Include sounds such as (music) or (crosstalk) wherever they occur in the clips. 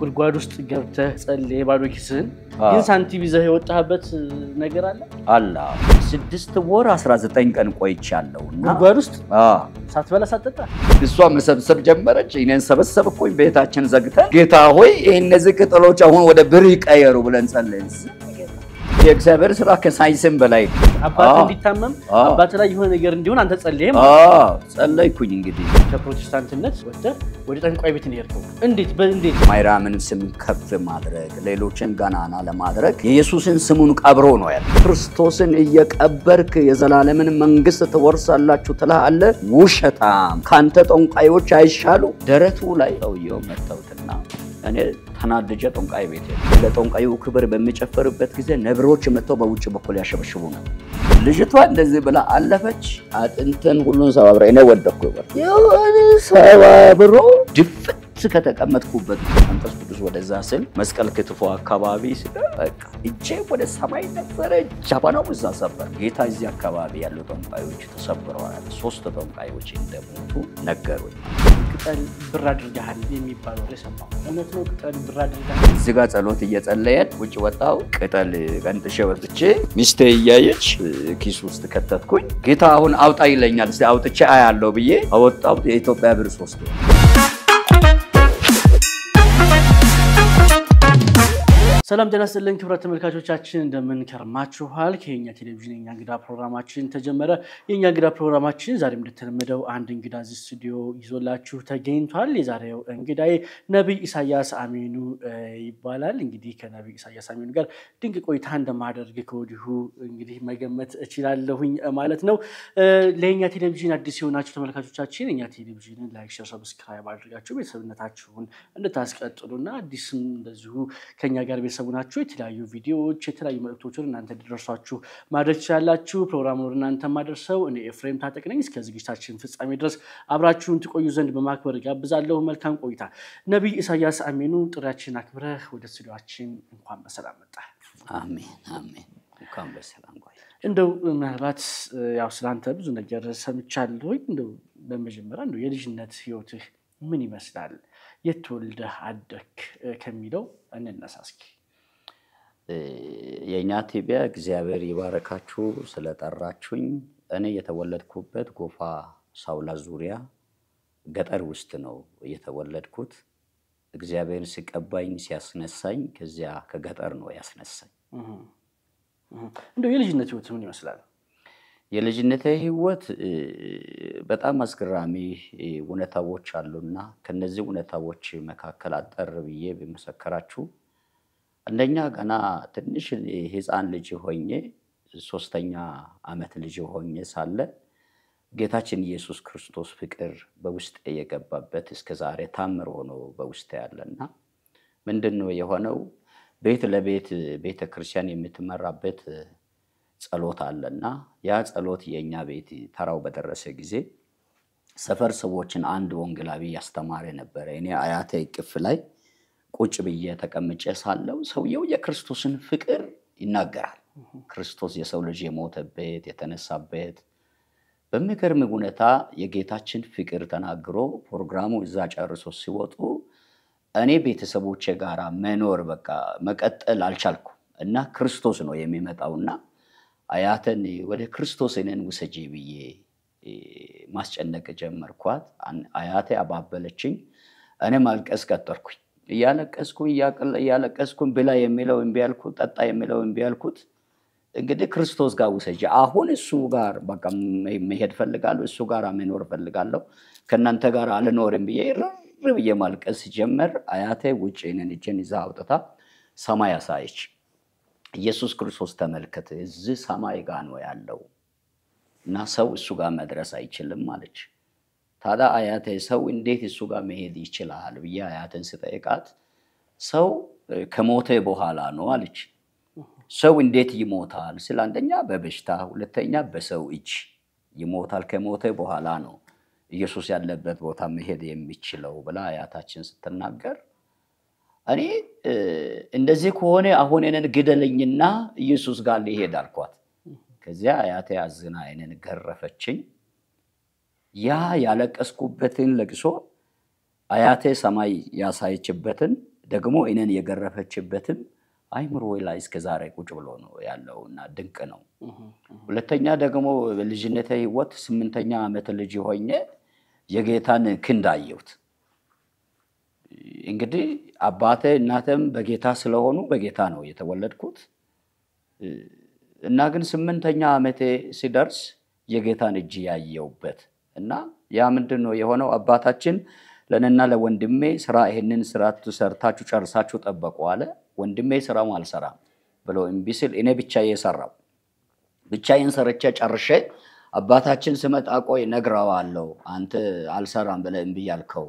ጉድጓድ ውስጥ ገብተህ ጸልዬ ባዶ ኪስህን ግን ሳንቲም ይዘህ የወጣህበት ነገር አለ አላ ስድስት ወር 19 ቀን ቆይቻለሁ እና ጉድጓድ ውስጥ ሳትበላ ሳትጠጣ እሷ መሰብሰብ ጀመረች። እኔን ሰበሰብኩኝ። ቤታችን ዘግተን ጌታ ሆይ ይህ እነዚህ ቅጠሎች አሁን ወደ ብር ይቀየሩ ብለን ጸለይን። የእግዚአብሔር ስራ ከሳይንስም በላይ አባት እንዲታመም አባት ላይ የሆነ ነገር እንዲሆን አንተ ጸልይም ጸለይኩኝ። እንግዲህ ከፕሮቴስታንትነት ወደ ወደ ጠንቋይ ቤት ሄድከው። እንዴት በእንዴት ማይራምን ስም ከፍ ማድረግ ሌሎችን ገናና ለማድረግ የኢየሱስን ስሙን ቀብሮ ነው ያለ። ክርስቶስን እየቀበርክ የዘላለምን መንግስት ትወርሳላችሁ ትልሃለ። ውሸታም ከአንተ ጠንቋዮች አይሻሉ። ደረቱ ላይ ሰውየው መተውትና እኔ ተናድጄ ጠንቋይ ቤት ለጠንቋዩ ክብር በሚጨፈርበት ጊዜ ነብሮች መጥተው በውጭ በኩል ያሸበሽቡ ነው። ልጅቷ እንደዚህ ብላ አለፈች። አጥንትን ሁሉን ሰባብረ እኔ ወደኩ ሰባብሮ ድፍት ልብስ ከተቀመጥኩበት መንፈስ ቅዱስ ወደዛ ስል መስቀል ክትፎ አካባቢ እጄ ወደ ሰማይ ነበረ። ጀበናው እዛ ሰበር። ጌታ እዚህ አካባቢ ያሉ ጠንቋዮች ተሰብረዋል፣ ሶስት ጠንቋዮች እንደሞቱ ነገሩኝ። ቅጠል ብር አድርገሃል የሚባለው የሰማው እውነት ነው። ቅጠል ብር አድርገሃል። እዚህ ጋር ጸሎት እየጸለየን ውጭ ወጣው ቅጠል ቀንጥሼ ወጥቼ ሚስቴ እያየች ኪስ ውስጥ ከተትኩኝ። ጌታ አሁን አውጣ ይለኛል። አውጥቼ አያለው ብዬ አወጣው። የኢትዮጵያ ብር ሶስት ሰላም ጤና ስጥልን ክብረት ተመልካቾቻችን እንደምን ከርማችኋል? ከኛ ቴሌቪዥን የኛ እንግዳ ፕሮግራማችን ተጀመረ። የኛ እንግዳ ፕሮግራማችን ዛሬ እንደተለመደው አንድ እንግዳ እዚህ ስቱዲዮ ይዞላችሁ ተገኝቷል። የዛሬው እንግዳዬ ነቢይ ኢሳያስ አሜኑ ይባላል። እንግዲህ ከነቢይ ኢሳያስ አሜኑ ጋር ድንቅ ቆይታ እንደማደርግ ከወዲሁ እንግዲህ መገመት እችላለሁኝ ማለት ነው። ለኛ ቴሌቪዥን አዲስ የሆናችሁ ተመልካቾቻችን እኛ ቴሌቪዥንን ላይክ፣ ሸር፣ ሰብስክራይብ አድርጋችሁ ቤተሰብነታችሁን እንድታስቀጥሉና አዲስም እንደዚሁ ከኛ ጋር ቤተሰብ ቤተሰቡ ናችሁ። የተለያዩ ቪዲዮዎች፣ የተለያዩ መልእክቶችን እናንተ እንዲደርሷችሁ ማድረግ ትችላላችሁ። ፕሮግራሙን ወደ እናንተ ማደርሰው እኔ ኤፍሬም ታጠቅ ነኝ። እስከ ዝግጅታችን ፍጻሜ ድረስ አብራችሁን ትቆዩ ዘንድ በማክበር ጋብዛለሁ። መልካም ቆይታ። ነቢይ ኢሳያስ አሜኑ፣ ጥሪያችን አክብረህ ወደ ስቱዲዮችን እንኳን በሰላም መጣ። አሜን አሜን። እንኳን በሰላም እንደው ምናልባት ያው ስለአንተ ብዙ ነገር ሰምቻለ ወይ እንደው በመጀመሪያ እንደው የልጅነት ህይወትህ ምን ይመስላል? የት አደክ ከሚለው እንነሳ እስኪ። የእኛ ቲቢያ እግዚአብሔር ይባረካችሁ ስለጠራችሁኝ። እኔ የተወለድኩበት ጎፋ ሳውላ ዙሪያ ገጠር ውስጥ ነው የተወለድኩት። እግዚአብሔር ሲቀባኝ ሲያስነሳኝ ከዚያ ከገጠር ነው ያስነሳኝ። እንደው የልጅነት ህይወት ምን ይመስላል? የልጅነት ህይወት በጣም አስገራሚ እውነታዎች አሉና ከነዚህ እውነታዎች መካከል አጠር ብዬ በመሰከራችሁ አንደኛ ገና ትንሽ ህፃን ልጅ ሆኜ ሶስተኛ ዓመት ልጅ ሆኜ ሳለ ጌታችን ኢየሱስ ክርስቶስ ፍቅር በውስጥ የገባበት እስከ ዛሬ ታምር ሆኖ በውስጥ ያለና ምንድን ነው የሆነው? ቤት ለቤት ቤተ ክርስቲያን የምትመራበት ጸሎት አለና ያ ጸሎት የእኛ ቤት ተራው በደረሰ ጊዜ ሰፈር ሰዎችን አንድ ወንጌላዊ ያስተማረ ነበረ። እኔ አያቴ እቅፍ ላይ ቁጭ ብዬ ተቀምጬ ሳለው ሰውየው የክርስቶስን ፍቅር ይናገራል። ክርስቶስ የሰው ልጅ የሞተበት የተነሳበት በሚገርም ሁኔታ የጌታችን ፍቅር ተናግሮ ፕሮግራሙ እዛ ጨርሶ ሲወጡ እኔ ቤተሰቦቼ ጋራ መኖር በቃ መቀጠል አልቻልኩ እና ክርስቶስ ነው የሚመጣውና አያተን ወደ ክርስቶስ እኔን ውሰጂ ብዬ ማስጨነቅ ጀመርኳት። አያቴ አባበለችኝ፣ እኔ ማልቀስ ቀጠርኩኝ። እያለቀስኩን እያለቀስኩን ብላ የሚለው እምቢ አልኩት፣ ጠጣ የሚለው እምቢ አልኩት። እንግዲህ ክርስቶስ ጋር ውሰጅ። አሁን እሱ ጋር በቃ መሄድ ፈልጋለሁ፣ እሱ ጋር መኖር ፈልጋለሁ፣ ከእናንተ ጋር አልኖርም ብዬ ር ብዬ ማልቀስ ጀመር። አያቴ ውጭ ነን እጄን ይዛ አውጥታ ሰማይ አሳየች። ኢየሱስ ክርስቶስ ተመልከት፣ እዚህ ሰማይ ጋር ነው ያለው እና ሰው እሱ ጋር መድረስ አይችልም አለች። ታዲያ አያቴ ሰው እንዴት እሱ ጋር መሄድ ይችላል ብዬ አያቴን ስጠይቃት ሰው ከሞተ በኋላ ነው አለች። ሰው እንዴት ይሞታል ስለ አንደኛ በበሽታ ሁለተኛ በሰው እጅ ይሞታል። ከሞተ በኋላ ነው ኢየሱስ ያለበት ቦታ መሄድ የሚችለው ብላ አያታችን ስትናገር እኔ እንደዚህ ከሆነ አሁን እኔን ግደለኝና ኢየሱስ ጋር ሊሄድ አልኳት። ከዚያ አያቴ አዝና እኔን ገረፈችኝ። ያ ያለቀስኩበትን ለቅሶ አያቴ ሰማይ ያሳየችበትን ደግሞ እኔን የገረፈችበትን አይምሮ ላይ እስከዛሬ ቁጭ ብሎ ነው ያለው እና ድንቅ ነው። ሁለተኛ ደግሞ በልጅነቴ ህይወት ስምንተኛ ዓመት ልጅ ሆኜ የጌታን ክንድ አየሁት። እንግዲህ አባቴ እናቴም በጌታ ስለሆኑ በጌታ ነው የተወለድኩት እና ግን ስምንተኛ ዓመቴ ሲደርስ የጌታን እጅ ያየውበት እና ያ ምንድን ነው የሆነው? አባታችን ለእኔና ለወንድሜ ስራ ይህንን ስራ ትሰርታችሁ ጨርሳችሁ ጠበቁ አለ። ወንድሜ ስራው አልሰራም ብሎ እምቢ ሲል እኔ ብቻ የሰራው ብቻዬን ሰርቼ ጨርሼ አባታችን ስመጣ ቆይ ነግረዋለሁ፣ አንተ አልሰራም ብለህ እምቢ ያልከው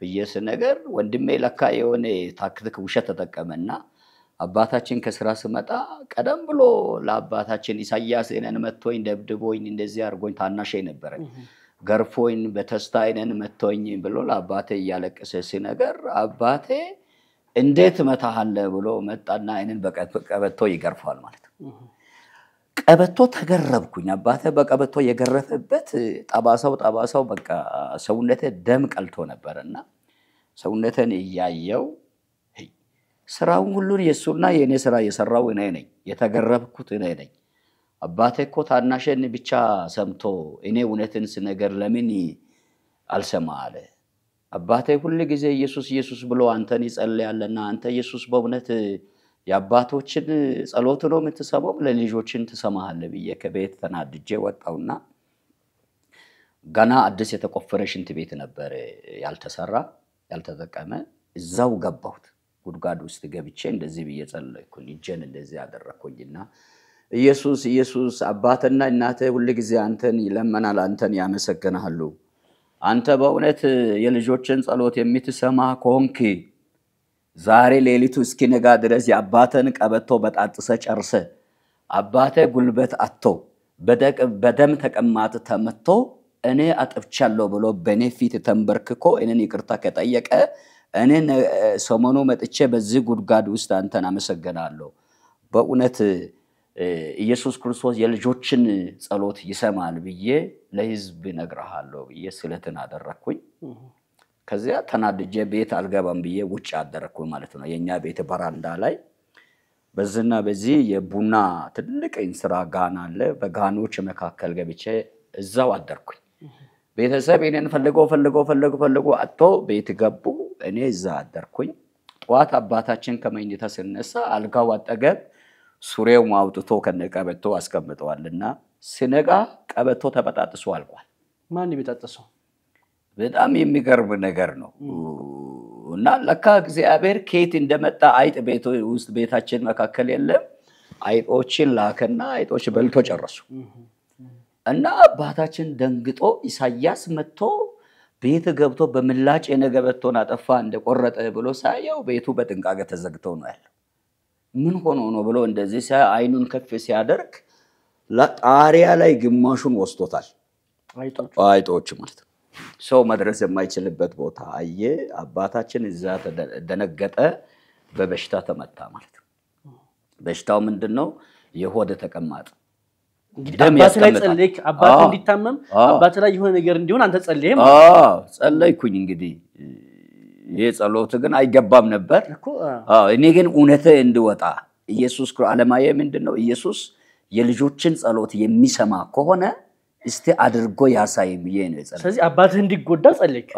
ብዬ ስነገር ወንድሜ ለካ የሆነ ታክቲክ ውሸት ተጠቀመና አባታችን ከስራ ስመጣ ቀደም ብሎ ለአባታችን ኢሳያስ ነን መጥቶኝ ደብድቦኝ እንደዚህ አድርጎኝ ታናሽ ነበረኝ ገርፎኝ በተስታ አይነን መቶኝ ብሎ ለአባቴ እያለቀሰ ሲነገር አባቴ እንዴት መታሃለ ብሎ መጣና አይንን በቀበቶ ይገርፋል ማለት ነው። ቀበቶ ተገረብኩኝ። አባቴ በቀበቶ የገረፈበት ጠባሳው ጠባሳው በቃ ሰውነቴ ደም ቀልቶ ነበር እና ሰውነቴን እያየው ስራውን ሁሉን የእሱና የእኔ ስራ የሰራው እኔ ነኝ፣ የተገረብኩት እኔ ነኝ። አባቴ እኮ ታናሸን ብቻ ሰምቶ እኔ እውነትን ስነገር ለምን አልሰማ አለ። አባቴ ሁል ጊዜ ኢየሱስ ኢየሱስ ብሎ አንተን ይጸልያለና አንተ ኢየሱስ በእውነት የአባቶችን ጸሎት ነው የምትሰማው፣ ለልጆችን ትሰማሃለህ ብዬ ከቤት ተናድጄ ወጣውና ገና አዲስ የተቆፈረ ሽንት ቤት ነበር ያልተሰራ ያልተጠቀመ። እዛው ገባሁት ጉድጓድ ውስጥ ገብቼ እንደዚህ ብዬ ጸለይኩኝ። እጄን እንደዚህ አደረኩኝና ኢየሱስ ኢየሱስ አባትና እናተ ሁል ጊዜ አንተን ይለመናል፣ አንተን ያመሰግናሉ። አንተ በእውነት የልጆችን ጸሎት የምትሰማ ከሆንክ ዛሬ ሌሊቱ እስኪነጋ ድረስ የአባትን ቀበቶ በጣጥሰ ጨርሰ አባተ ጉልበት አቶ በደም ተቀማጥ ተመቶ እኔ አጥፍቻለሁ ብሎ በእኔ ፊት ተንበርክኮ እኔን ይቅርታ ከጠየቀ እኔ ሰሞኑ መጥቼ በዚህ ጉድጓድ ውስጥ አንተን አመሰግናለሁ በእውነት ኢየሱስ ክርስቶስ የልጆችን ጸሎት ይሰማል ብዬ ለህዝብ እነግርሃለሁ ብዬ ስለትን አደረግኩኝ። ከዚያ ተናድጄ ቤት አልገባም ብዬ ውጭ አደረግኩኝ ማለት ነው። የእኛ ቤት በራንዳ ላይ በዚህና በዚህ የቡና ትልቅ እንስራ ጋን አለ። በጋኖች መካከል ገብቼ እዛው አደርኩኝ። ቤተሰብ እኔን ፈልጎ ፈልጎ ፈልጎ ፈልጎ አጥቶ ቤት ገቡ። እኔ እዛ አደርኩኝ። ጠዋት አባታችን ከመኝታ ስነሳ አልጋው አጠገብ ሱሬው አውጥቶ ከነቀበቶ አስቀምጠዋል እና ስነቃ ቀበቶ ተበጣጥሶ አልቋል። ማን የሚጠጥሰው? በጣም የሚገርም ነገር ነው። እና ለካ እግዚአብሔር ከየት እንደመጣ አይጥ ውስጥ ቤታችን መካከል የለም። አይጦችን ላከና አይጦች በልቶ ጨረሱ። እና አባታችን ደንግጦ ኢሳያስ መጥቶ ቤት ገብቶ በምላጭ የነገበቶን አጠፋ እንደቆረጠ ብሎ ሳየው ቤቱ በጥንቃቄ ተዘግተው ነው ያለው። ምን ሆኖ ነው ብሎ እንደዚህ አይኑን ከፍ ሲያደርግ ጣሪያ ላይ ግማሹን ወስዶታል። አይጦች ማለት ነው። ሰው መድረስ የማይችልበት ቦታ አየ። አባታችን እዛ ደነገጠ፣ በበሽታ ተመታ ማለት ነው። በሽታው ምንድን ነው? የሆድ ተቀማጥ አባት ላይ ጸለይክ። አባት እንዲታመም አባት ላይ የሆነ ነገር እንዲሆን አንተ ጸልይ ጸለይኩኝ እንግዲህ ይሄ ጸሎት ግን አይገባም ነበር። እኔ ግን እውነት እንድወጣ ኢየሱስ አለማየ ምንድን ነው? ኢየሱስ የልጆችን ጸሎት የሚሰማ ከሆነ እስቲ አድርጎ ያሳይ ብዬ ነው። ስለዚህ አባትህ እንዲጎዳ ጸልክ፣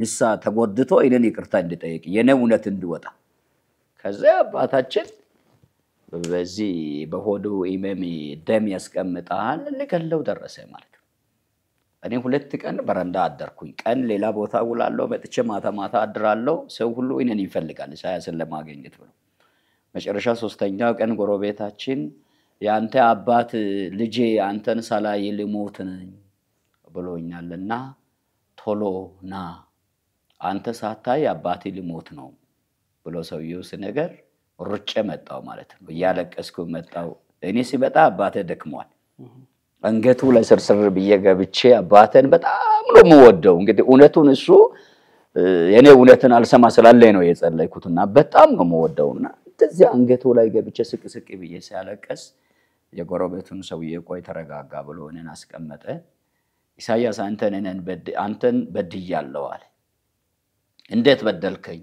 ንሳ ተጎድቶ እኔን ይቅርታ እንድጠይቅ የኔ እውነት እንድወጣ። ከዚ አባታችን በዚህ በሆዱ ኢመም ደም ያስቀምጣል ልገለው ደረሰ ማለት ነው። እኔ ሁለት ቀን በረንዳ አደርኩኝ። ቀን ሌላ ቦታ ውላለሁ፣ መጥቼ ማታ ማታ አድራለሁ። ሰው ሁሉ እኔን ይፈልጋል ኢሳያስን ለማገኘት ብሎ መጨረሻ ሶስተኛው ቀን ጎረቤታችን የአንተ አባት ልጄ አንተን ሳላይ ልሞት ነኝ ብሎኛልና ቶሎ ና አንተ ሳታይ አባቴ ልሞት ነው ብሎ ሰውየው ስነገር ሩጬ መጣው ማለት ነው። እያለቀስኩ መጣው። እኔ ሲመጣ አባቴ ደክሟል። አንገቱ ላይ ስርስር ብዬ ገብቼ አባቴን በጣም ነው የምወደው። እንግዲህ እውነቱን እሱ የኔ እውነትን አልሰማ ስላለኝ ነው የጸለይኩትና በጣም ነው የምወደውና እንደዚያ አንገቱ ላይ ገብቼ ስቅ ስቅ ብዬ ሲያለቀስ የጎረቤቱን ሰውዬ ቆይ ተረጋጋ ብሎ እኔን አስቀመጠ። ኢሳያስ አንተን አንተን በድያለሁ አለ። እንዴት በደልከኝ?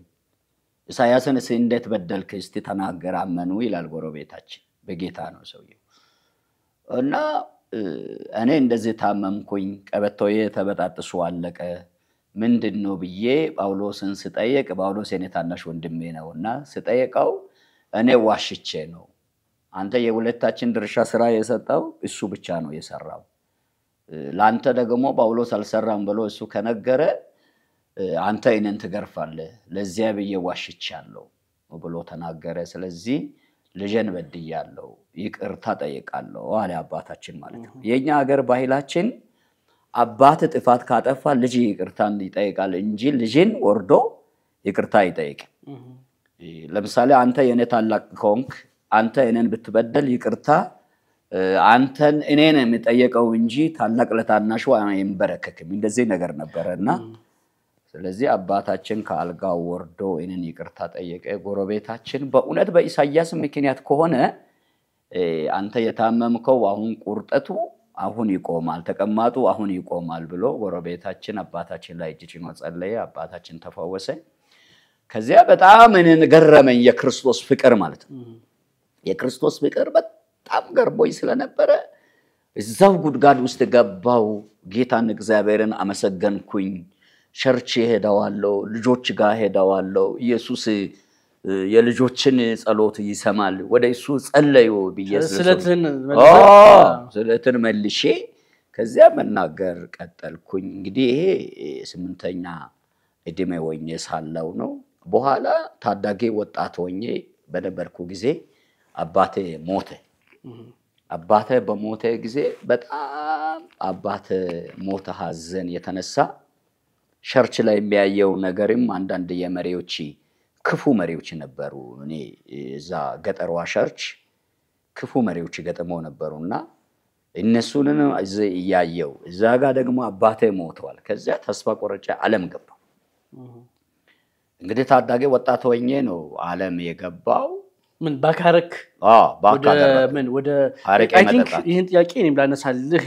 ኢሳያስን እስኪ እንዴት በደልክ እስቲ ተናገር፣ አመኑ ይላል ጎረቤታችን። በጌታ ነው ሰውዬው እና እኔ እንደዚህ ታመምኩኝ፣ ቀበቶዬ ተበጣጥሶ አለቀ ምንድን ነው ብዬ ጳውሎስን ስጠየቅ፣ ጳውሎስ የኔ ታናሽ ወንድሜ ነው እና ስጠየቀው እኔ ዋሽቼ ነው አንተ የሁለታችን ድርሻ ስራ የሰጠው እሱ ብቻ ነው የሰራው፣ ለአንተ ደግሞ ጳውሎስ አልሰራም ብሎ እሱ ከነገረ አንተ እኔን ትገርፋለህ፣ ለዚያ ብዬ ዋሽቻለሁ ብሎ ተናገረ። ስለዚህ ልጄን በድያለሁ ይቅርታ ጠይቃለሁ አለ አባታችን ማለት ነው። የእኛ ሀገር ባህላችን አባት ጥፋት ካጠፋ ልጅ ይቅርታ ይጠይቃል እንጂ ልጅን ወርዶ ይቅርታ አይጠይቅም። ለምሳሌ አንተ የእኔ ታላቅ ከሆንክ አንተ እኔን ብትበደል ይቅርታ አንተን እኔን የምጠየቀው እንጂ ታላቅ ለታናሹ አይንበረከክም። እንደዚህ ነገር ነበረ እና ስለዚህ አባታችን ከአልጋው ወርዶ ይህንን ይቅርታ ጠየቀ። ጎረቤታችን በእውነት በኢሳያስ ምክንያት ከሆነ አንተ የታመምከው አሁን ቁርጠቱ አሁን ይቆማል፣ ተቀማጡ አሁን ይቆማል ብሎ ጎረቤታችን አባታችን ላይ እጅ ጭኖ ጸለየ። አባታችን ተፈወሰ። ከዚያ በጣም እኔን ገረመኝ የክርስቶስ ፍቅር ማለት ነው። የክርስቶስ ፍቅር በጣም ገርቦኝ ስለነበረ እዛው ጉድጓድ ውስጥ ገባው። ጌታን እግዚአብሔርን አመሰገንኩኝ። ቸርች ሄደዋለው፣ ልጆች ጋር ሄደዋለው። ኢየሱስ የልጆችን ጸሎት ይሰማል። ወደ እሱ ጸለዩ ብዬ ስለትን መልሼ ከዚያ መናገር ቀጠልኩኝ። እንግዲህ ይሄ ስምንተኛ እድሜ ወኜ ሳለው ነው። በኋላ ታዳጊ ወጣት ወኜ በነበርኩ ጊዜ አባቴ ሞተ። አባቴ በሞተ ጊዜ በጣም አባቴ ሞተ ሀዘን የተነሳ ቸርች ላይ የሚያየው ነገርም አንዳንድ የመሪዎች ክፉ መሪዎች ነበሩ። እኔ እዛ ገጠሯ ቸርች ክፉ መሪዎች ገጥመው ነበሩ እና እነሱንን እዚህ እያየው እዛ ጋር ደግሞ አባቴ ሞተዋል። ከዚያ ተስፋ ቆረጫ ዓለም ገባ። እንግዲህ ታዳጊ ወጣት ሆኜ ነው ዓለም የገባው። ምን ባካረክ ምን ወደ ይህን ጥያቄ እኔም ላነሳልህ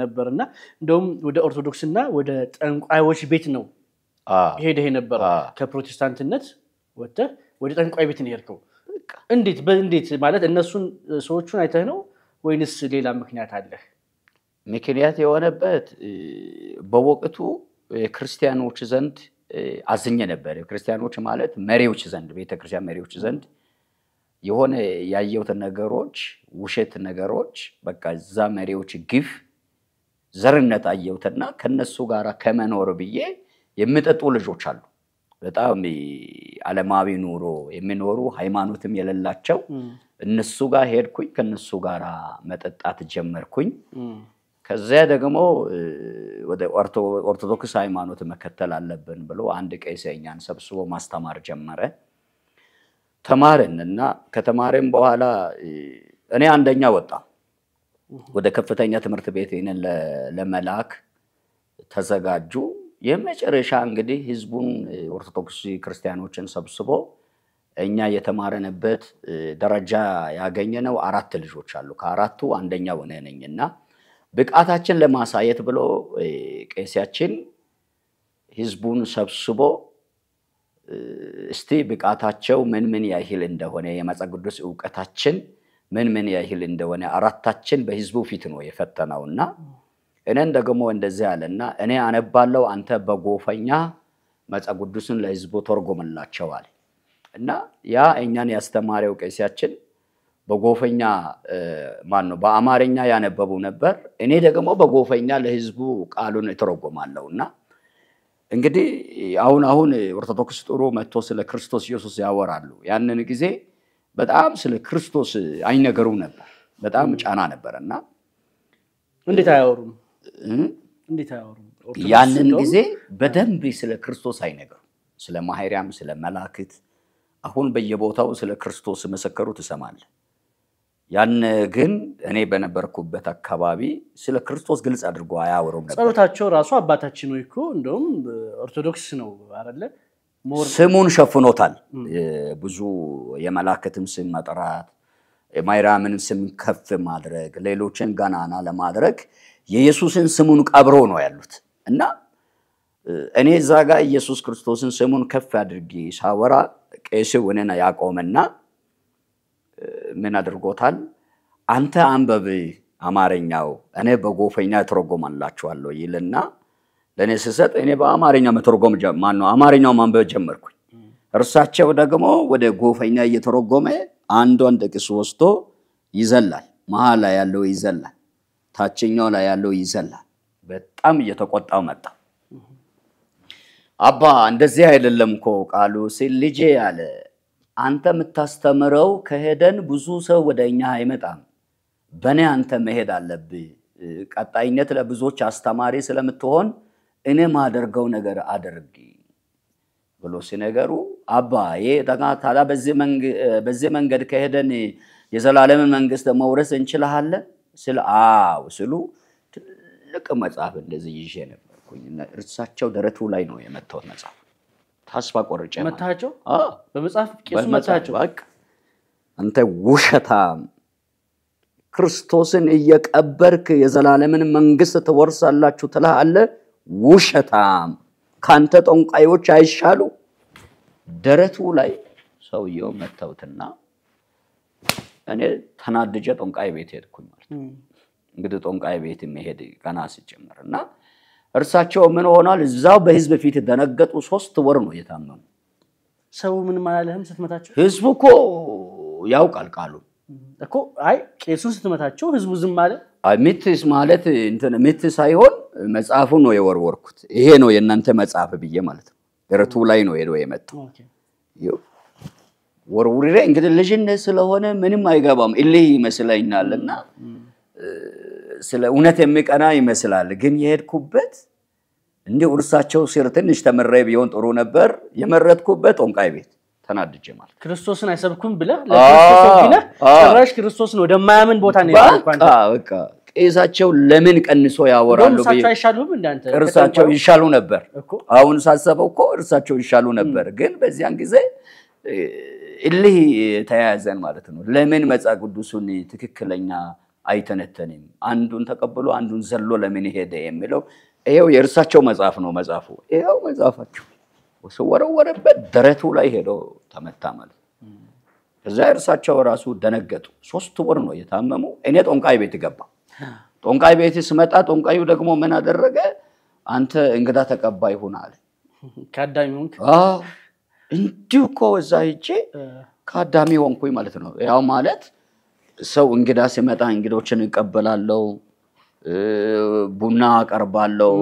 ነበር እና እንደውም ወደ ኦርቶዶክስ እና ወደ ጠንቋዮች ቤት ነው ሄደህ ነበር ከፕሮቴስታንትነት ወተ ወደ ጠንቋይ ቤት ነው ሄድከው እንዴት እንዴት ማለት እነሱን ሰዎቹን አይተህ ነው ወይንስ ሌላ ምክንያት አለህ ምክንያት የሆነበት በወቅቱ ክርስቲያኖች ዘንድ አዝኘ ነበር ክርስቲያኖች ማለት መሪዎች ዘንድ ቤተክርስቲያን መሪዎች ዘንድ የሆነ ያየውት ነገሮች ውሸት ነገሮች በቃ እዛ መሪዎች ግፍ ዘርነት አየሁትና ከነሱ ጋር ከመኖር ብዬ የሚጠጡ ልጆች አሉ። በጣም አለማዊ ኑሮ የሚኖሩ ሃይማኖትም የሌላቸው እነሱ ጋር ሄድኩኝ። ከነሱ ጋር መጠጣት ጀመርኩኝ። ከዚያ ደግሞ ወደ ኦርቶዶክስ ሃይማኖት መከተል አለብን ብሎ አንድ ቀይሰኛን እኛን ሰብስቦ ማስተማር ጀመረ። ተማርን እና ከተማረን በኋላ እኔ አንደኛ ወጣ ወደ ከፍተኛ ትምህርት ቤት ይህንን ለመላክ ተዘጋጁ። የመጨረሻ እንግዲህ ህዝቡን ኦርቶዶክስ ክርስቲያኖችን ሰብስቦ እኛ የተማረንበት ደረጃ ያገኘነው አራት ልጆች አሉ። ከአራቱ አንደኛው እኔ ነኝ እና ብቃታችን ለማሳየት ብሎ ቄሲያችን ህዝቡን ሰብስቦ እስቲ ብቃታቸው ምን ምን ያህል እንደሆነ የመጽሐፍ ቅዱስ እውቀታችን ምን ምን ያህል እንደሆነ አራታችን በህዝቡ ፊት ነው እና እኔን ደግሞ እንደዚህ አለና እኔ አነባለው አንተ በጎፈኛ መጽሐፍ ቅዱስን ለህዝቡ ተርጎምላቸዋል እና ያ እኛን ያስተማሪው ቀሲያችን በጎፈኛ ማን ነው በአማርኛ ያነበቡ ነበር። እኔ ደግሞ በጎፈኛ ለህዝቡ ቃሉን እተረጎማለሁ እና እንግዲህ አሁን አሁን ኦርቶዶክስ ጥሩ መጥቶ ስለ ክርስቶስ ኢየሱስ ያወራሉ። ያንን ጊዜ በጣም ስለ ክርስቶስ አይነገሩም ነበር፣ በጣም ጫና ነበር እና እንዴት አያወሩም? እንዴት አያወሩም? ያንን ጊዜ በደንብ ስለ ክርስቶስ አይነገሩም፣ ስለ ማህሪያም፣ ስለ መላክት። አሁን በየቦታው ስለ ክርስቶስ መሰከሩ ትሰማለህ። ያን ግን እኔ በነበርኩበት አካባቢ ስለ ክርስቶስ ግልጽ አድርጎ አያወሩም ነበር። ጸሎታቸው ራሱ አባታችን ወይ እኮ እንደውም ኦርቶዶክስ ነው አለ ስሙን ሸፍኖታል። ብዙ የመላእክትም ስም መጠራት፣ የማይራምን ስም ከፍ ማድረግ፣ ሌሎችን ገናና ለማድረግ የኢየሱስን ስሙን ቀብሮ ነው ያሉት እና እኔ እዛ ጋር ኢየሱስ ክርስቶስን ስሙን ከፍ አድርጌ ሳወራ ቄስ ውንን ያቆምና ምን አድርጎታል? አንተ አንበብ አማርኛው እኔ በጎፈኛ እተረጎማላችኋለሁ ይልና ለእኔ ስሰጥ እኔ በአማርኛ መተርጎም ማነው አማርኛው ማንበብ ጀመርኩኝ። እርሳቸው ደግሞ ወደ ጎፈኛ እየተረጎመ አንዷን ጥቅስ ወስዶ ይዘላል። መሀል ላይ ያለው ይዘላል፣ ታችኛው ላይ ያለው ይዘላል። በጣም እየተቆጣው መጣ። አባ እንደዚህ አይደለም እኮ ቃሉ ሲል ልጄ አለ አንተ የምታስተምረው ከሄደን ብዙ ሰው ወደ እኛ አይመጣም። በእኔ አንተ መሄድ አለብህ። ቀጣይነት ለብዙዎች አስተማሪ ስለምትሆን እኔ ማደርገው ነገር አድርግ ብሎ ሲነገሩ አባ ታዲያ በዚህ መንገድ ከሄደን የዘላለምን መንግስት መውረስ እንችልሃለን ስል አው ስሉ ትልቅ መጽሐፍ እንደዚህ ይዤ ነበርኩኝ። እርሳቸው ደረቱ ላይ ነው የመታወት መጽሐፍ ተስፋ ቆርጬ መታቸው። በመጽሐፍ ቄሱ መታቸው። አንተ ውሸታ ክርስቶስን እየቀበርክ የዘላለምን መንግስት ትወርሳላችሁ አለ ውሸታ ከአንተ ጠንቋዮች አይሻሉ። ደረቱ ላይ ሰውየው መተውትና እኔ ተናድጀ ጠንቃይ ቤት ሄድኩኝ ማለት እንግዲህ ጠንቃይ ቤት መሄድ ቀና ሲጀምር እና እርሳቸው ምን ሆኗል? እዛው በህዝብ ፊት ደነገጡ። ሶስት ወር ነው የታመሙ። ሰው ምን ማለህም ስትመታቸው? ህዝቡ እኮ ያውቃል ቃሉ እኮ አይ ቄሱን ስትመታቸው ህዝቡ ዝም አለ። ምትስ ማለት ምት ሳይሆን መጽሐፉ ነው የወርወርኩት። ይሄ ነው የእናንተ መጽሐፍ ብዬ ማለት ነው። ደረቱ ላይ ነው ሄዶ የመጣው ወርውሬ። እንግዲህ ልጅነት ስለሆነ ምንም አይገባም። እልህ ይመስለኛልና ስለ እውነት የሚቀና ይመስላል። ግን የሄድኩበት እንዲሁ እርሳቸው ስር ትንሽ ተምሬ ቢሆን ጥሩ ነበር። የመረጥኩበት ጦንቃይ ቤት ተናድጄ ማለት ክርስቶስን አይሰብኩም ብለህ ጭራሽ ክርስቶስን ወደማያምን ቦታ በቃ ቄሳቸው ለምን ቀንሶ ያወራሉ? እርሳቸው ይሻሉ ነበር። አሁን ሳሰበው እኮ እርሳቸው ይሻሉ ነበር። ግን በዚያን ጊዜ እልህ ተያያዘን ማለት ነው። ለምን መጽሐፍ ቅዱሱን ትክክለኛ አይተነተንም። አንዱን ተቀብሎ አንዱን ዘሎ ለምን ሄደ የሚለው ይሄው የእርሳቸው መጽሐፍ ነው። መጽሐፉ ይኸው መጽሐፋቸው ስወረወረበት ደረቱ ላይ ሄዶ ተመታ ማለት ከዛ እርሳቸው ራሱ ደነገጡ። ሶስት ወር ነው የታመሙ። እኔ ጦንቃይ ቤት ገባ። ጦንቃይ ቤት ስመጣ ጦንቃዩ ደግሞ ምን አደረገ? አንተ እንግዳ ተቀባይ ሁን አለ። ከአዳሚ ሆንክ? እንዲሁ እኮ እዛ ሂጄ ከአዳሚ ሆንኩኝ ማለት ነው። ያው ማለት ሰው እንግዳ ሲመጣ እንግዶችን እቀበላለው ቡና አቀርባለው፣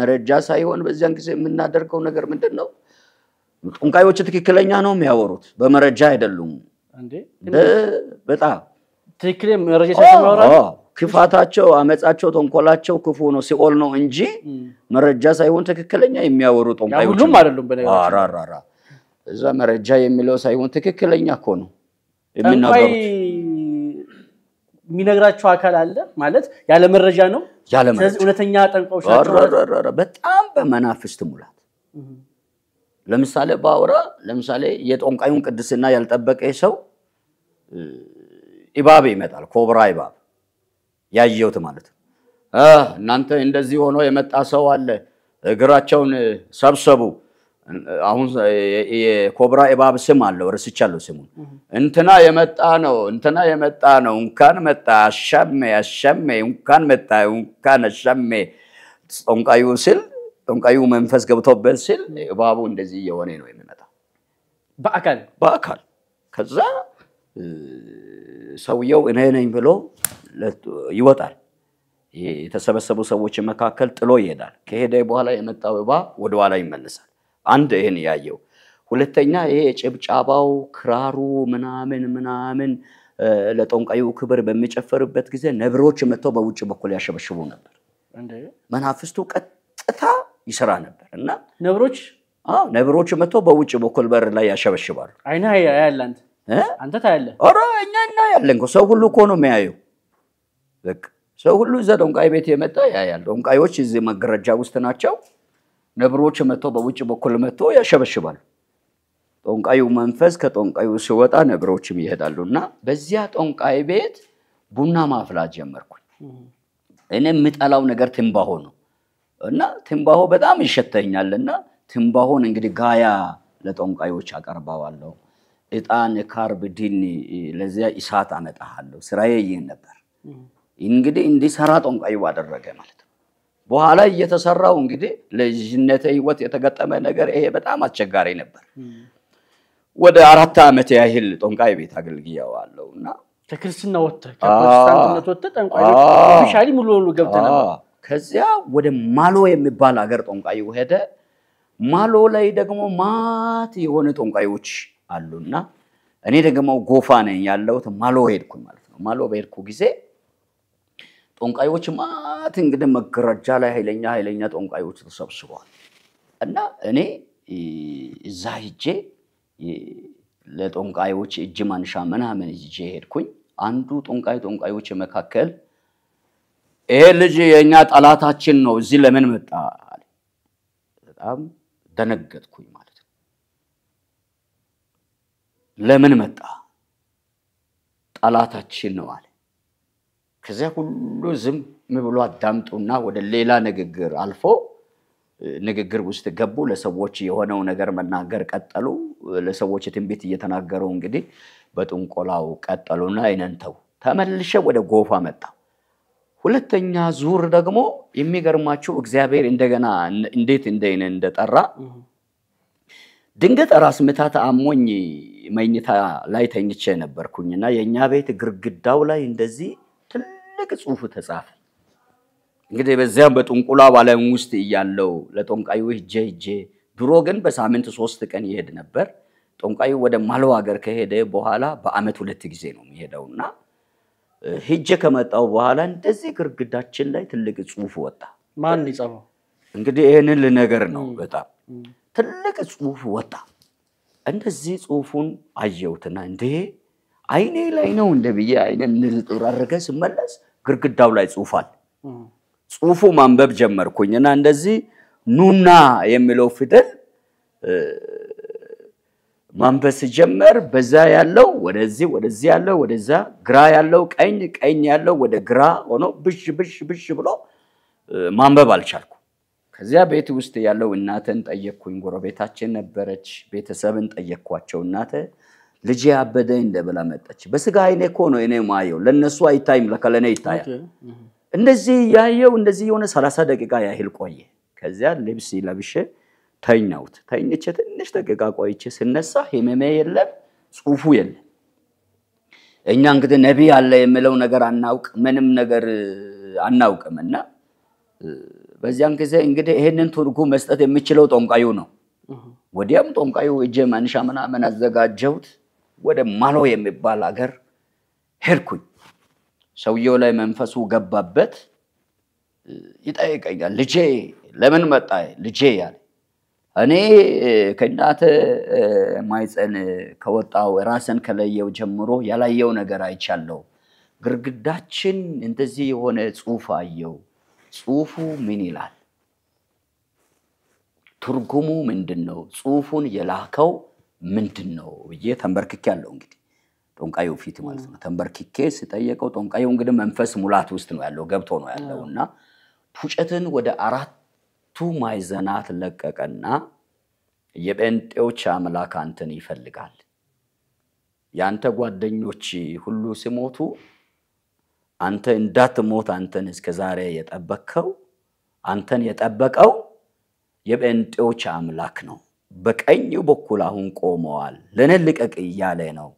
መረጃ ሳይሆን በዚያን ጊዜ የምናደርገው ነገር ምንድን ነው? ጡንቃዮች ትክክለኛ ነው የሚያወሩት፣ በመረጃ አይደሉም። በጣም ክፋታቸው፣ አመፃቸው፣ ተንኮላቸው ክፉ ነው፣ ሲኦል ነው እንጂ መረጃ ሳይሆን ትክክለኛ የሚያወሩ ጦንቃዮች ሁሉም አይደሉም። እዛ መረጃ የሚለው ሳይሆን ትክክለኛ እኮ ነው። የሚነግራቸው አካል አለ ማለት ያለ መረጃ ነው። እውነተኛ ጠንቋዮች በጣም በመናፍስት ሙላት ለምሳሌ በአውራ ለምሳሌ የጠንቋዩን ቅድስና ያልጠበቀ ሰው ኢባብ ይመጣል። ኮብራ ኢባብ ያየውት ማለት እናንተ እንደዚህ ሆኖ የመጣ ሰው አለ፣ እግራቸውን ሰብሰቡ አሁን የኮብራ እባብ ስም አለው ረስቻለሁ ስሙን። እንትና የመጣ ነው እንትና የመጣ ነው እንኳን መጣ አሻሜ አሻሜ እንኳን መጣ እንኳን አሻሜ ጠንቋዩ ስል ጠንቋዩ መንፈስ ገብቶበት ስል እባቡ እንደዚህ እየሆነ ነው የሚመጣው በአካል በአካል ከዛ ሰውየው እኔ ነኝ ብሎ ይወጣል። የተሰበሰቡ ሰዎች መካከል ጥሎ ይሄዳል። ከሄደ በኋላ የመጣው እባብ ወደኋላ ይመለሳል። አንድ ይሄን ያየው። ሁለተኛ ይሄ ጭብጫባው፣ ክራሩ ምናምን ምናምን ለጠንቋዩ ክብር በሚጨፈርበት ጊዜ ነብሮች መጥተው በውጭ በኩል ያሸበሽቡ ነበር። መናፍስቱ ቀጥታ ይሰራ ነበር እና ነብሮች ነብሮች መጥተው በውጭ በኩል በር ላይ ያሸበሽባሉ። አይነ ያለ አንተ ታያለህ። ኧረ እኛ እናያለን። ሰው ሁሉ እኮ ነው የሚያየው። ሰው ሁሉ እዛ ዶንቃይ ቤት የመጣ ያያል። ዶንቃዮች እዚህ መገረጃ ውስጥ ናቸው። ነብሮች መጥቶ በውጭ በኩል መጥቶ ያሸበሽባሉ። ጦንቃዩ መንፈስ ከጦንቃዩ ሲወጣ ነብሮችም ይሄዳሉ እና በዚያ ጦንቃይ ቤት ቡና ማፍላት ጀመርኩኝ። እኔ የምጠላው ነገር ትንባሆ ነው እና ትንባሆ በጣም ይሸተኛል እና ትንባሆን እንግዲህ ጋያ ለጦንቃዮች አቀርበዋለሁ። እጣን፣ ካርብ፣ ዲኒ ለዚያ እሳት አመጣሃለሁ። ስራዬ ይህን ነበር። እንግዲህ እንዲሰራ ጦንቃዩ አደረገ ማለት ነው። በኋላ እየተሰራው እንግዲህ ለልጅነቴ ህይወት የተገጠመ ነገር ይሄ በጣም አስቸጋሪ ነበር። ወደ አራት ዓመት ያህል ጦንቃይ ቤት አገልግያዋለሁ እና ከክርስትና ወጥተህ ከፕሮቴስታንትነት ወጥተህ ጠንቋይ ኦፊሻሊ ሙሉ በሙሉ ገብተህ ነበር። ከዚያ ወደ ማሎ የሚባል ሀገር ጦንቃይ ሄደ። ማሎ ላይ ደግሞ ማት የሆነ ጠንቋዮች አሉና እኔ ደግሞ ጎፋ ነኝ ያለሁት ማሎ ሄድኩ ማለት ነው። ማሎ በሄድኩ ጊዜ ጦንቃዮች ማ ሰዓት እንግዲህ መገረጃ ላይ ኃይለኛ ኃይለኛ ጠንቋዮች ተሰብስበዋል እና እኔ እዛ ሂጄ ለጠንቋዮች እጅ ማንሻ ምናምን ሂጄ ሄድኩኝ። አንዱ ጠንቋይ ጠንቋዮች መካከል ይሄ ልጅ የእኛ ጠላታችን ነው፣ እዚህ ለምን መጣ? በጣም ደነገጥኩኝ ማለት ነው። ለምን መጣ? ጠላታችን ነው አለ። ከዚያ ሁሉ ዝም ብሎ አዳምጡና ወደ ሌላ ንግግር አልፎ ንግግር ውስጥ ገቡ። ለሰዎች የሆነው ነገር መናገር ቀጠሉ። ለሰዎች ትንቢት እየተናገሩ እንግዲህ በጥንቆላው ቀጠሉና ይነንተው ተመልሸ ወደ ጎፋ መጣ። ሁለተኛ ዙር ደግሞ የሚገርማችሁ እግዚአብሔር እንደገና እንዴት እንደይነ እንደጠራ ድንገት ራስ ምታት አሞኝ መኝታ ላይ ተኝቼ ነበርኩኝና የእኛ ቤት ግርግዳው ላይ እንደዚህ ትልቅ ጽሁፍ ተጻፈ። እንግዲህ በዚያም በጥንቁላ ዓለም ውስጥ እያለው ለጠንቋዩ ሂጄ ሂጄ ድሮ ግን በሳምንት ሶስት ቀን ይሄድ ነበር። ጠንቋዩ ወደ ማለው ሀገር ከሄደ በኋላ በአመት ሁለት ጊዜ ነው የሚሄደው እና ሂጄ ከመጣው በኋላ እንደዚህ ግርግዳችን ላይ ትልቅ ጽሁፍ ወጣ። ማን ይጸፋው? እንግዲህ ይህንን ልነገር ነው። በጣም ትልቅ ጽሁፍ ወጣ። እንደዚህ ጽሁፉን አየሁትና እንዴ አይኔ ላይ ነው እንደ ብዬ አይኔን አድርገ ስመለስ ግርግዳው ላይ ጽሁፋል። ጽሁፉ ማንበብ ጀመርኩኝ እና እንደዚህ ኑና የሚለው ፊደል ማንበብ ስጀመር በዛ ያለው ወደዚህ ወደዚህ ያለው ወደዛ፣ ግራ ያለው ቀኝ፣ ቀኝ ያለው ወደ ግራ ሆኖ ብሽ ብሽ ብሽ ብሎ ማንበብ አልቻልኩ። ከዚያ ቤት ውስጥ ያለው እናተን ጠየቅኩኝ። ጎረቤታችን ነበረች። ቤተሰብን ጠየቅኳቸው። እናተ ልጅ ያበደ እንደ ብላ መጣች። በስጋ አይኔ እኮ ነው እኔ ማየው፣ ለእነሱ አይታይም፣ ለከለኔ ይታያል። እንደዚህ ያየው እንደዚህ የሆነ ሰላሳ ደቂቃ ያህል ቆየ። ከዚያ ልብስ ለብሼ ተኛሁት። ተኝቼ ትንሽ ደቂቃ ቆይቼ ስነሳ ህመሜ የለም፣ ጽሁፉ የለም። እኛ እንግዲህ ነቢይ አለ የምለው ነገር አናውቅ፣ ምንም ነገር አናውቅም። እና በዚያን ጊዜ እንግዲህ ይህንን ትርጉም መስጠት የሚችለው ጦንቃዩ ነው። ወዲያም ጦንቃዩ እጄ መንሻ ምናምን አዘጋጀሁት። ወደ ማኖ የሚባል አገር ሄድኩኝ። ሰውየው ላይ መንፈሱ ገባበት። ይጠይቀኛል፣ ልጄ ለምን መጣ? ልጄ ያለ እኔ ከእናተ ማይፀን ከወጣው ራስን ከለየው ጀምሮ ያላየው ነገር አይቻለው። ግርግዳችን እንደዚህ የሆነ ጽሁፍ አየው። ጽሁፉ ምን ይላል? ትርጉሙ ምንድን ነው? ጽሁፉን የላከው ምንድን ነው ብዬ ተንበርክኬ ያለው እንግዲህ ጦንቃዩ ፊት ማለት ነው። ተንበርክኬ ስጠየቀው ጦንቃዩ እንግዲህ መንፈስ ሙላት ውስጥ ነው ያለው ገብቶ ነው ያለው እና ፉጨትን ወደ አራቱ ማዕዘናት ለቀቀና የጴንጤዎች አምላክ አንተን ይፈልጋል። የአንተ ጓደኞች ሁሉ ሲሞቱ አንተ እንዳትሞት አንተን እስከ ዛሬ አንተን የጠበቀው የጴንጤዎች አምላክ ነው። በቀኝ በኩል አሁን ቆመዋል። ለእኔ ልቀቅ እያለ ነው።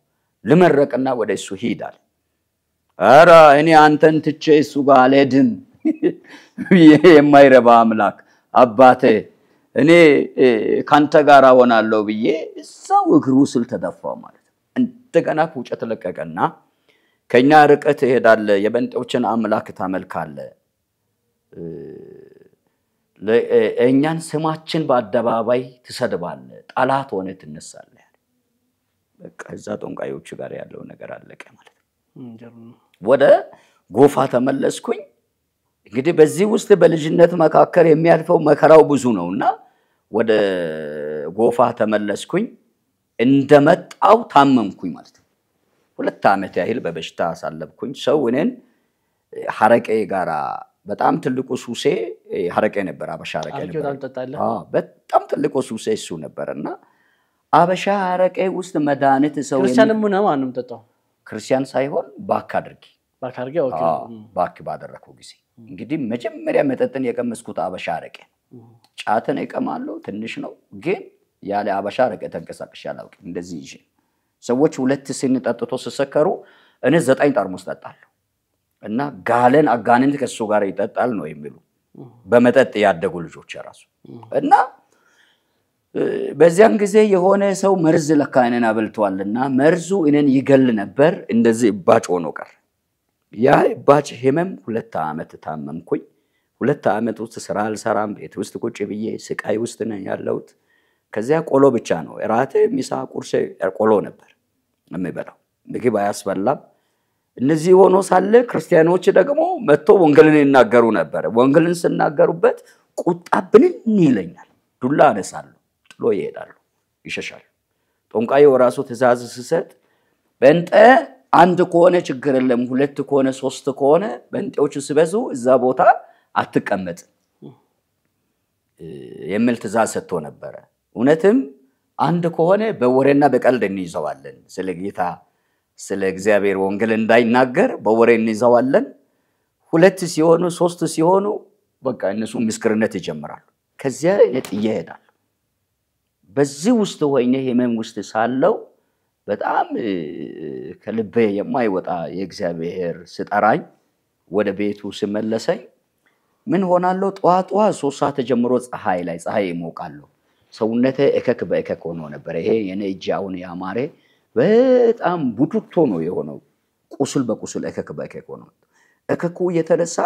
ልመረቅና ወደ እሱ ሂዳል። ኧረ እኔ አንተን ትቼ እሱ ጋር አልሄድም። የማይረባ አምላክ አባቴ እኔ ከአንተ ጋር ሆናለሁ ብዬ እዛው እግሩ ስል ተደፋው ማለት ነው። እንደገና ፉጨት ለቀቀና ከኛ ርቀት ትሄዳለህ፣ የበንጤዎችን አምላክ ታመልካለ እኛን ስማችን በአደባባይ ትሰድባለ፣ ጠላት ሆነ ትነሳለ። በቃ እዛ ጠንቋዮቹ ጋር ያለው ነገር አለቀ ማለት ነው። ወደ ጎፋ ተመለስኩኝ። እንግዲህ በዚህ ውስጥ በልጅነት መካከል የሚያልፈው መከራው ብዙ ነው እና ወደ ጎፋ ተመለስኩኝ። እንደመጣው ታመምኩኝ ማለት ነው። ሁለት ዓመት ያህል በበሽታ አሳለፍኩኝ። ሰው እኔን ሐረቄ ጋራ በጣም ትልቁ ሱሴ ሀረቄ ነበር፣ አበሻ ሀረቄ በጣም ትልቁ ሱሴ እሱ ነበር እና አበሻ ሀረቄ ውስጥ መድኃኒት ሰው ክርስቲያንም ክርስቲያን ሳይሆን ባክ አድርጊ ባክ ባደረግኩ ጊዜ እንግዲህ መጀመሪያ መጠጥን የቀመስኩት አበሻ ሀረቄ ጫትን እቀማለሁ፣ ትንሽ ነው ግን ያለ አበሻ ሀረቄ ተንቀሳቀሽ ያላውቅ እንደዚህ ይዤ ሰዎች ሁለት ሲኒ ጠጥቶ ሲሰከሩ እኔ ዘጠኝ ጠርሙስ ጠጣለሁ። እና ጋለን አጋንንት ከሱ ጋር ይጠጣል ነው የሚሉ በመጠጥ ያደጉ ልጆች ራሱ እና በዚያን ጊዜ የሆነ ሰው መርዝ ለካ እኔን አበልተዋል እና መርዙ እኔን ይገል ነበር። እንደዚህ እባጭ ሆኖ ቀር። ያ እባጭ ህመም ሁለት ዓመት ታመምኩኝ። ሁለት ዓመት ውስጥ ስራ አልሰራም። ቤት ውስጥ ቁጭ ብዬ ስቃይ ውስጥ ነው ያለሁት። ከዚያ ቆሎ ብቻ ነው እራት፣ ሚሳ፣ ቁርሴ ቆሎ ነበር የሚበላው። ምግብ አያስበላም። እነዚህ ሆኖ ሳለ ክርስቲያኖች ደግሞ መጥቶ ወንጌልን ይናገሩ ነበር። ወንጌልን ስናገሩበት ቁጣ ብንን ይለኛል፣ ዱላ አነሳሉ፣ ጥሎ ይሄዳሉ፣ ይሸሻሉ። ጦንቃዬ ወራሱ ትእዛዝ ስሰጥ በንጠ አንድ ከሆነ ችግር የለም፣ ሁለት ከሆነ ሶስት ከሆነ በንጤዎቹ ሲበዙ እዛ ቦታ አትቀመጥ የሚል ትእዛዝ ሰጥቶ ነበረ። እውነትም አንድ ከሆነ በወሬና በቀልድ እንይዘዋለን ስለ ጌታ ስለ እግዚአብሔር ወንጌል እንዳይናገር በወሬ እንይዘዋለን። ሁለት ሲሆኑ ሶስት ሲሆኑ በቃ እነሱ ምስክርነት ይጀምራሉ። ከዚያ እኔ እሄዳለሁ። በዚህ ውስጥ ወይኔ ህመም ውስጥ ሳለው በጣም ከልቤ የማይወጣ የእግዚአብሔር ስጠራኝ ወደ ቤቱ ስመለሰኝ ምን ሆናለሁ? ጠዋት ጠዋት ሶስት ሰዓት ጀምሮ ፀሐይ ላይ ፀሐይ ይሞቃለሁ። ሰውነቴ እከክ በእከክ ሆኖ ነበር። ይሄ የኔ እጅ አሁን ያማረ በጣም ቡቱቶ ነው የሆነው። ቁስል በቁስል እከክ በእከክ ሆነ። እከኩ የተነሳ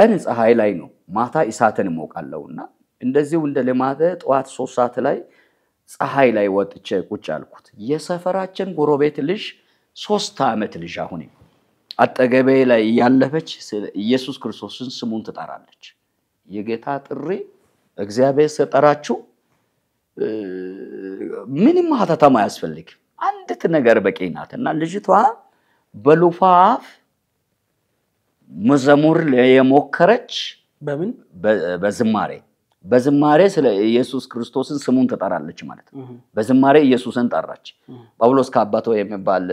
ቀን ፀሐይ ላይ ነው፣ ማታ እሳትን እሞቃለሁ እና እንደዚሁ እንደ ልማደ ጠዋት ሶስት ሰዓት ላይ ፀሐይ ላይ ወጥቼ ቁጭ አልኩት። የሰፈራችን ጎረቤት ልጅ ሶስት ዓመት ልጅ አሁን አጠገቤ ላይ እያለፈች ኢየሱስ ክርስቶስን ስሙን ትጠራለች። የጌታ ጥሪ እግዚአብሔር ስጠራችሁ ምንም ሀተታም አያስፈልግም። አንዲት ነገር በቂ ናት እና ልጅቷ በሉፋ አፍ መዘሙር የሞከረች በምን በዝማሬ በዝማሬ ስለ ኢየሱስ ክርስቶስን ስሙን ትጠራለች ማለት ነው። በዝማሬ ኢየሱስን ጠራች። ጳውሎስ ከአባቶ የሚባል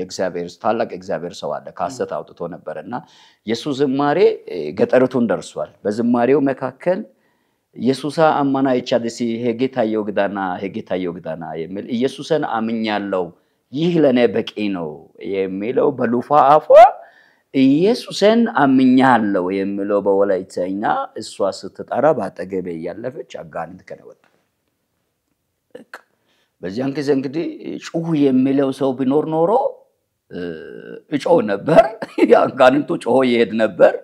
የእግዚአብሔር ታላቅ እግዚአብሔር ሰው አለ። ከሐሰት አውጥቶ ነበር እና የእሱ ዝማሬ ገጠሪቱን ደርሷል። በዝማሬው መካከል ኢየሱሳ አማና ይቻደሲ ሄጌታ ግዳና ሄጌታ ግዳና የሚል ኢየሱስን አምኛለው ይህ ለእኔ በቂ ነው የሚለው በሉፋ አፏ ኢየሱስን አምኛለው የሚለው በወላይተኛ እሷ ስትጠራ በአጠገቤ እያለፈች አጋንንት ከነወጣ በዚያን ጊዜ እንግዲህ ጩሁ የሚለው ሰው ቢኖር ኖሮ እጮ ነበር። አጋንንቱ ጮሆ ይሄድ ነበር።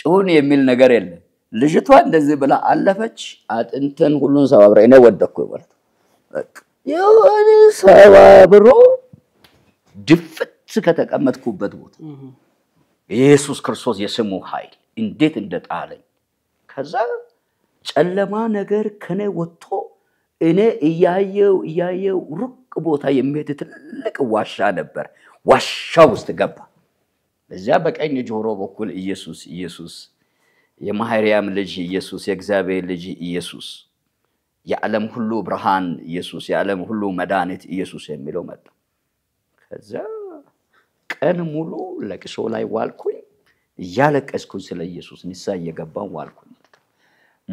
ጩሁን የሚል ነገር የለም። ልጅቷ እንደዚህ ብላ አለፈች። አጥንትን ሁሉን ሰባብራ እኔ ወደኩ ማለት የሆነ ሰባብሮ ድፍት ከተቀመጥኩበት ቦታ ኢየሱስ ክርስቶስ የስሙ ኃይል እንዴት እንደጣለኝ ከዛ ጨለማ ነገር ከኔ ወጥቶ እኔ እያየው እያየው ሩቅ ቦታ የሚሄድ ትልቅ ዋሻ ነበር። ዋሻ ውስጥ ገባ። እዚያ በቀኝ ጆሮ በኩል ኢየሱስ ኢየሱስ የማህርያም ልጅ ኢየሱስ፣ የእግዚአብሔር ልጅ ኢየሱስ፣ የዓለም ሁሉ ብርሃን ኢየሱስ፣ የዓለም ሁሉ መድኃኒት ኢየሱስ የሚለው መጣ። ከዛ ቀን ሙሉ ለቅሶ ላይ ዋልኩኝ። እያለቀስኩኝ ስለ ኢየሱስ ንሳ እየገባን ዋልኩኝ።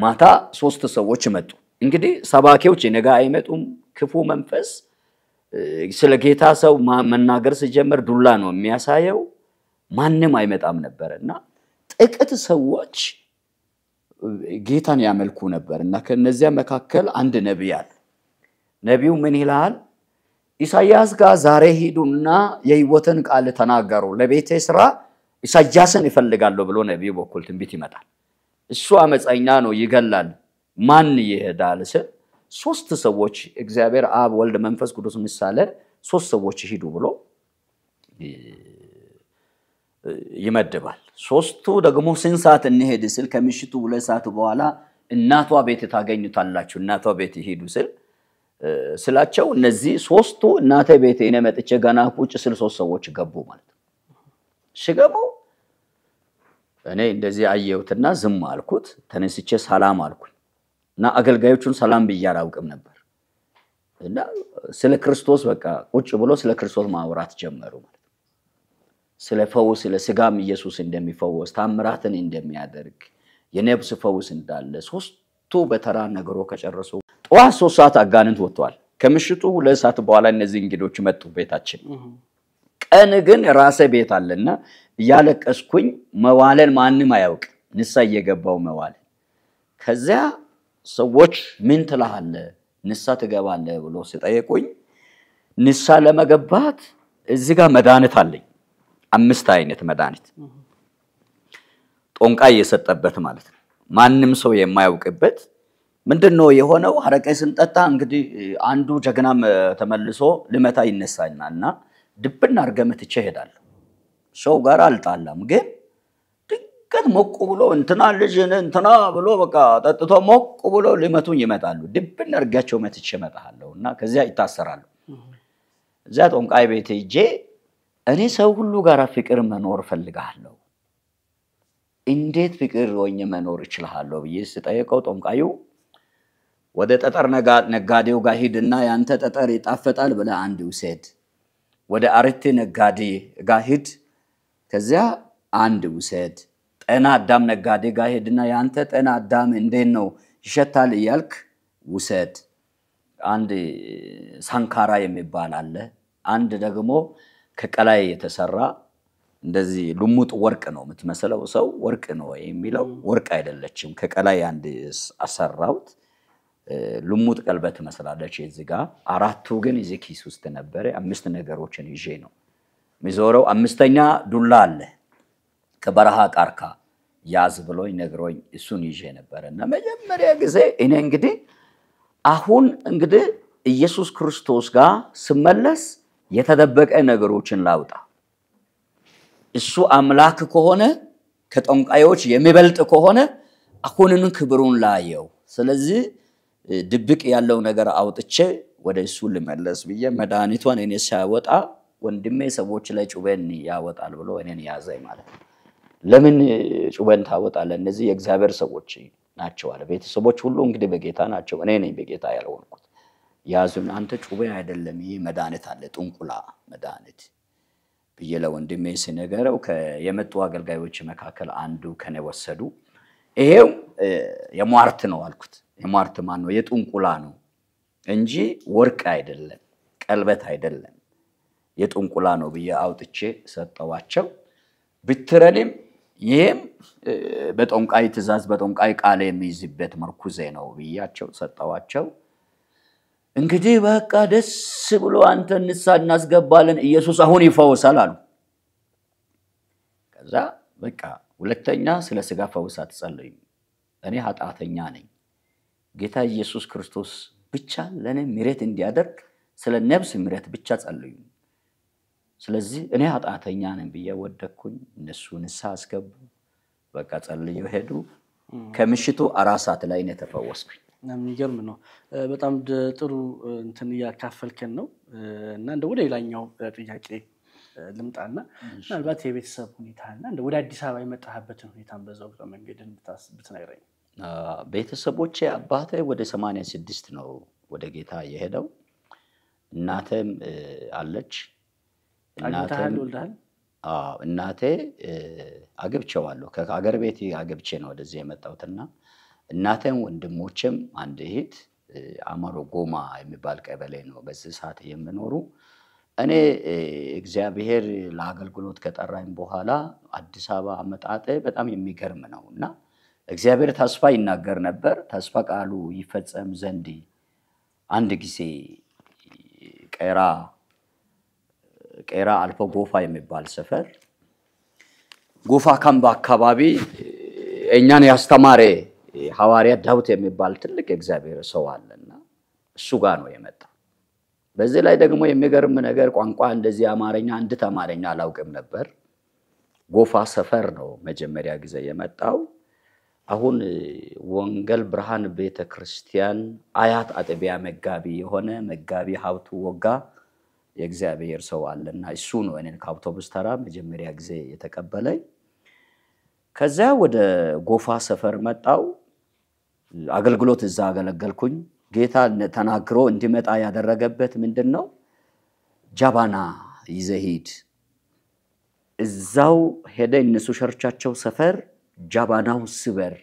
ማታ ሶስት ሰዎች መጡ። እንግዲህ ሰባኪዎች ነጋ አይመጡም። ክፉ መንፈስ ስለ ጌታ ሰው መናገር ሲጀምር ዱላ ነው የሚያሳየው። ማንም አይመጣም ነበር እና ጥቂት ሰዎች ጌታን ያመልኩ ነበር እና ከነዚያ መካከል አንድ ነቢይ አለ። ነቢዩ ምን ይላል? ኢሳያስ ጋር ዛሬ ሂዱና የህይወትን ቃል ተናገሩ፣ ለቤቴ ስራ ኢሳያስን ይፈልጋለሁ ብሎ ነቢዩ በኩል ትንቢት ይመጣል። እሱ አመፀኛ ነው፣ ይገላል። ማን ይሄዳል ስል ሶስት ሰዎች እግዚአብሔር አብ፣ ወልድ፣ መንፈስ ቅዱስ ምሳሌ ሶስት ሰዎች ሂዱ ብሎ ይመድባል። ሶስቱ ደግሞ ስንት ሰዓት እንሄድ ስል ከምሽቱ ሁለት ሰዓት በኋላ እናቷ ቤት ታገኙታላችሁ፣ እናቷ ቤት ይሄዱ ስል ስላቸው እነዚህ ሶስቱ እናቴ ቤት እኔ መጥቼ ገና ቁጭ ስል ሶስት ሰዎች ገቡ ማለት ነው። ሲገቡ እኔ እንደዚህ አየሁትና ዝም አልኩት። ተነስቼ ሰላም አልኩኝ እና አገልጋዮቹን ሰላም ብዬ አላውቅም ነበር እና ስለ ክርስቶስ በቃ ቁጭ ብሎ ስለ ክርስቶስ ማውራት ጀመሩ ማለት ስለ ፈውስ ለስጋም ኢየሱስ እንደሚፈወስ ታምራትን እንደሚያደርግ የነብስ ፈውስ እንዳለ ሶስቱ በተራ ነገሮ ከጨረሱ ጠዋት ሶስት ሰዓት አጋንንት ወጥተዋል። ከምሽቱ ሁለት ሰዓት በኋላ እነዚህ እንግዶች መጡ ቤታችን። ቀን ግን ራሴ ቤት አለና እያለቀስኩኝ መዋለን ማንም አያውቅ ንሳ እየገባው መዋለን። ከዚያ ሰዎች ምን ትላሃለ ንሳ ትገባለ ብሎ ሲጠየቁኝ ንሳ ለመገባት እዚህ ጋር መድኃኒት አለኝ አምስት አይነት መድኃኒት ጦንቃ እየሰጠበት ማለት ነው። ማንም ሰው የማያውቅበት ምንድን ነው የሆነው? ሀረቄ ስንጠጣ እንግዲህ አንዱ ጀግናም ተመልሶ ልመታ ይነሳና እና ድብና አድርገህ መትቼ እሄዳለሁ። ሰው ጋር አልጣላም፣ ግን ድንገት ሞቁ ብሎ እንትና ልጅ እንትና ብሎ በቃ ጠጥቶ ሞቁ ብሎ ልመቱን ይመጣሉ። ድብን አድርጋቸው መትቼ እመጣለሁ እና ከዚያ ይታሰራሉ። እዚያ ጦንቃይ ቤት እጄ እኔ ሰው ሁሉ ጋር ፍቅር መኖር ፈልጋለሁ እንዴት ፍቅር ወኝ መኖር እችልሃለሁ ብዬ ስጠይቀው ጦምቃዩ ወደ ጠጠር ነጋዴው ጋር ሂድና ያንተ ጠጠር ይጣፈጣል ብለ አንድ ውሰድ፣ ወደ አርቴ ነጋዴ ጋር ሂድ፣ ከዚያ አንድ ውሰድ፣ ጤና አዳም ነጋዴ ጋር ሂድና ያንተ ጤና አዳም እንዴት ነው ይሸታል እያልክ ውሰድ። አንድ ሳንካራ የሚባል አለ። አንድ ደግሞ ከቀላይ የተሰራ እንደዚህ ልሙጥ ወርቅ ነው የምትመስለው። ሰው ወርቅ ነው የሚለው ወርቅ አይደለችም። ከቀላይ አንድ አሰራውት ልሙጥ ቀለበት ትመስላለች። እዚህ ጋ አራቱ ግን እዚህ ኪስ ውስጥ ነበረ። አምስት ነገሮችን ይዤ ነው የሚዞረው። አምስተኛ ዱላ አለ ከበረሃ ቃርካ ያዝ ብሎኝ ነግሮኝ እሱን ይዤ ነበረ እና መጀመሪያ ጊዜ እኔ እንግዲህ አሁን እንግዲህ ኢየሱስ ክርስቶስ ጋር ስመለስ የተደበቀ ነገሮችን ላውጣ። እሱ አምላክ ከሆነ ከጠንቋዮች የሚበልጥ ከሆነ አሁንን ክብሩን ላየው። ስለዚህ ድብቅ ያለው ነገር አውጥቼ ወደ እሱ ልመለስ ብዬ መድኃኒቷን እኔ ሲያወጣ ወንድሜ ሰዎች ላይ ጩቤን ያወጣል ብሎ እኔን ያዘኝ ማለት ነው። ለምን ጩቤን ታወጣለህ? እነዚህ የእግዚአብሔር ሰዎች ናቸው አለ። ቤተሰቦች ሁሉ እንግዲህ በጌታ ናቸው። እኔ ነኝ በጌታ ያልሆንኩ ያዙን። አንተ ጩቤ አይደለም ይህ መድኃኒት አለ ጥንቁላ መድኃኒት ብዬ ለወንድሜ ሲነገረው የመጡ አገልጋዮች መካከል አንዱ ከነ ወሰዱ። ይሄው የሟርት ነው አልኩት። የሟርት ማን ነው? የጥንቁላ ነው እንጂ ወርቅ አይደለም፣ ቀልበት አይደለም፣ የጥንቁላ ነው ብዬ አውጥቼ ሰጠዋቸው። ብትረሊም ይህም በጠንቋይ ትእዛዝ በጠንቋይ ቃል የሚይዝበት መርኩዜ ነው ብያቸው ሰጠዋቸው። እንግዲህ በቃ ደስ ብሎ አንተ ንስሐ እናስገባለን፣ ኢየሱስ አሁን ይፈውሳል አሉ። ከዛ በቃ ሁለተኛ ስለ ስጋ ፈውስ አትጸልዩ፣ እኔ ኃጢአተኛ ነኝ። ጌታ ኢየሱስ ክርስቶስ ብቻ ለእኔ ምሕረት እንዲያደርግ ስለ ነብስ ምሕረት ብቻ ጸልዩ። ስለዚህ እኔ ኃጢአተኛ ነኝ ብዬ ወደኩኝ። እነሱ ንሳ አስገቡ፣ በቃ ጸልዩ ሄዱ። ከምሽቱ አራት ሰዓት ላይ ነው የተፈወስኩኝ። የሚገርም ነው። በጣም ጥሩ እንትን እያካፈልከን ነው እና እንደ ወደ ሌላኛው ጥያቄ ልምጣና ምናልባት የቤተሰብ ሁኔታ ና እንደ ወደ አዲስ አበባ የመጣህበትን ሁኔታን በዛው መንገድ ብትነግረኝ። ቤተሰቦቼ አባቴ ወደ ሰማንያ ስድስት ነው ወደ ጌታ የሄደው። እናቴም አለች። አግብተሃል? እናቴ አግብቼዋለሁ። ከአገር ቤት አግብቼ ነው ወደዚህ የመጣሁትና እናተን ወንድሞችም አንድ እህት አማሮ ጎማ የሚባል ቀበሌ ነው በዚህ ሰዓት የምኖሩ። እኔ እግዚአብሔር ለአገልግሎት ከጠራኝ በኋላ አዲስ አበባ አመጣጤ በጣም የሚገርም ነው እና እግዚአብሔር ተስፋ ይናገር ነበር። ተስፋ ቃሉ ይፈጸም ዘንድ አንድ ጊዜ ቄራ ቄራ አልፎ ጎፋ የሚባል ሰፈር ጎፋ ካምባ አካባቢ እኛን ያስተማረ ሐዋርያ ዳዊት የሚባል ትልቅ የእግዚአብሔር ሰው አለና እሱ ጋር ነው የመጣው። በዚህ ላይ ደግሞ የሚገርም ነገር ቋንቋ እንደዚህ አማርኛ አንዲት አማርኛ አላውቅም ነበር። ጎፋ ሰፈር ነው መጀመሪያ ጊዜ የመጣው። አሁን ወንጌል ብርሃን ቤተ ክርስቲያን አያት አጥቢያ መጋቢ የሆነ መጋቢ ሀብቱ ወጋ የእግዚአብሔር ሰው አለና እሱ ነው እኔን ከአውቶቡስ ተራ መጀመሪያ ጊዜ የተቀበለኝ። ከዚያ ወደ ጎፋ ሰፈር መጣው። አገልግሎት እዛ አገለገልኩኝ። ጌታ ተናግሮ እንዲመጣ ያደረገበት ምንድን ነው? ጃባና ይዘሂድ እዛው ሄደ እነሱ ሸርቻቸው ሰፈር ጃባናው ስበር፣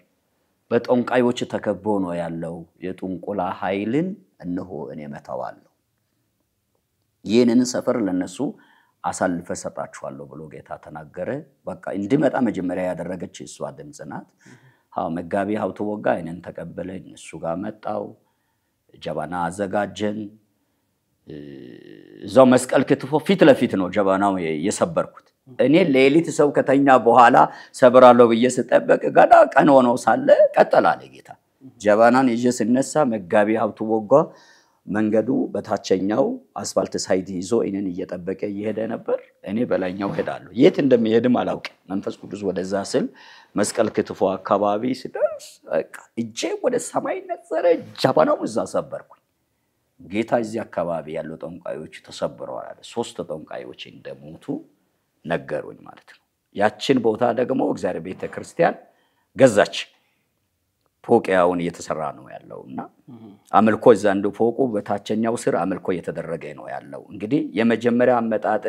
በጠንቋዮች ተከቦ ነው ያለው። የጥንቁላ ኃይልን እነሆ እኔ መተዋለሁ። ይህንን ሰፈር ለነሱ አሳልፈ ሰጣችኋለሁ ብሎ ጌታ ተናገረ። በቃ እንዲመጣ መጀመሪያ ያደረገች እሷ ድምፅ ናት። መጋቢ ሀብቱ ወጋ አይንን ተቀበለኝ። እሱ ጋር መጣው፣ ጀበና አዘጋጀን። እዛው መስቀል ክትፎ ፊት ለፊት ነው ጀበናው የሰበርኩት። እኔ ሌሊት ሰው ከተኛ በኋላ ሰብራለሁ ብዬ ስጠበቅ ገና ቀን ሆኖ ሳለ ቀጠላለ ጌታ ጀበናን ይዤ ስነሳ መጋቢ ሀብቱ ወጋ መንገዱ በታችኛው አስፋልት ሳይድ ይዞ እኔን እየጠበቀ እየሄደ ነበር። እኔ በላይኛው ሄዳለሁ። የት እንደሚሄድም አላውቅ መንፈስ ቅዱስ ወደዛ ስል መስቀል ክትፎ አካባቢ ስደርስ እጄ ወደ ሰማይ ነዘረ። ጀበናው እዛ ሰበርኩኝ። ጌታ እዚህ አካባቢ ያሉ ጠንቋዮች ተሰብረዋል አለ። ሶስት ጠንቋዮች እንደሞቱ ነገሩኝ ማለት ነው። ያችን ቦታ ደግሞ እግዚአብሔር ቤተክርስቲያን ገዛች። ፎቅያውን እየተሰራ ነው ያለው እና አምልኮ እዛ እንደ ፎቁ በታችኛው ስር አምልኮ እየተደረገ ነው ያለው። እንግዲህ የመጀመሪያ አመጣጥ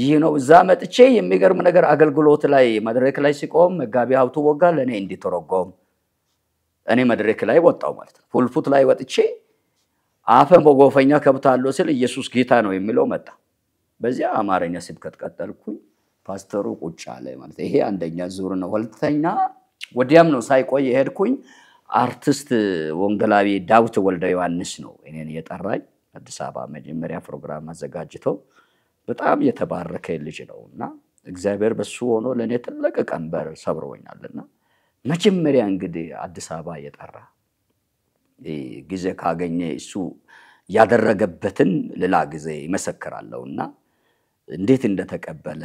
ይህ ነው። እዛ መጥቼ የሚገርም ነገር አገልግሎት ላይ መድረክ ላይ ሲቆም መጋቢ ሀብቱ ወጋ ለእኔ እንዲተረጎም እኔ መድረክ ላይ ወጣው ማለት ነው። ፉልፉት ላይ ወጥቼ አፈ በጎፈኛ ከብት ስል ኢየሱስ ጌታ ነው የሚለው መጣ። በዚያ አማርኛ ስብከት ቀጠልኩኝ። ፓስተሩ ቁጭ አለ ማለት ይሄ አንደኛ ዙር ነው። ሁለተኛ ወዲያም ነው ሳይቆይ የሄድኩኝ አርቲስት ወንጌላዊ ዳዊት ወልደ ዮሐንስ ነው እኔን የጠራኝ። አዲስ አበባ መጀመሪያ ፕሮግራም አዘጋጅቶ በጣም የተባረከ ልጅ ነው እና እግዚአብሔር በሱ ሆኖ ለእኔ ትልቅ ቀንበር ሰብሮኛል እና መጀመሪያ እንግዲህ አዲስ አበባ የጠራ ጊዜ ካገኘ እሱ ያደረገበትን ሌላ ጊዜ ይመሰክራለሁ እና እንዴት እንደተቀበለ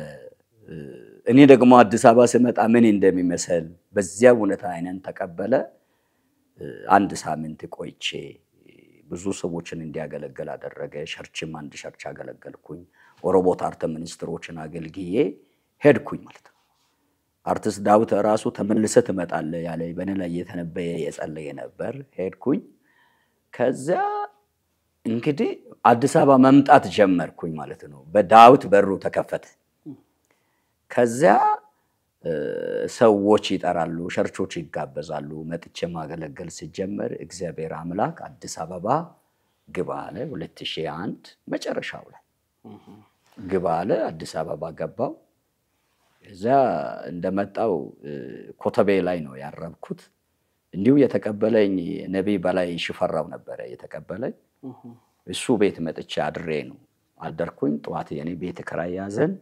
እኔ ደግሞ አዲስ አበባ ስመጣ ምን እንደሚመስል በዚያ እውነታ አይነን ተቀበለ። አንድ ሳምንት ቆይቼ ብዙ ሰዎችን እንዲያገለግል አደረገ። ሸርችም አንድ ሸርች አገለገልኩኝ። ኦሮቦት አርተ ሚኒስትሮችን አገልግዬ ሄድኩኝ ማለት ነው። አርቲስት ዳዊት ራሱ ተመልሰ ትመጣለ ያለ በእኔ ላይ እየተነበየ የጸለየ ነበር። ሄድኩኝ። ከዚያ እንግዲህ አዲስ አበባ መምጣት ጀመርኩኝ ማለት ነው። በዳዊት በሩ ተከፈተ። ከዚያ ሰዎች ይጠራሉ፣ ሸርቾች ይጋበዛሉ። መጥቼ ማገለገል ሲጀመር እግዚአብሔር አምላክ አዲስ አበባ ግባ አለ። 2001 መጨረሻው ላይ ግባ አለ። አዲስ አበባ ገባው። እዚያ እንደመጣው ኮተቤ ላይ ነው ያረብኩት። እንዲሁ የተቀበለኝ ነቢይ በላይ ሽፈራው ነበረ የተቀበለኝ። እሱ ቤት መጥቼ አድሬ ነው አደርኩኝ። ጠዋት የኔ ቤት ክራይ ያዘን።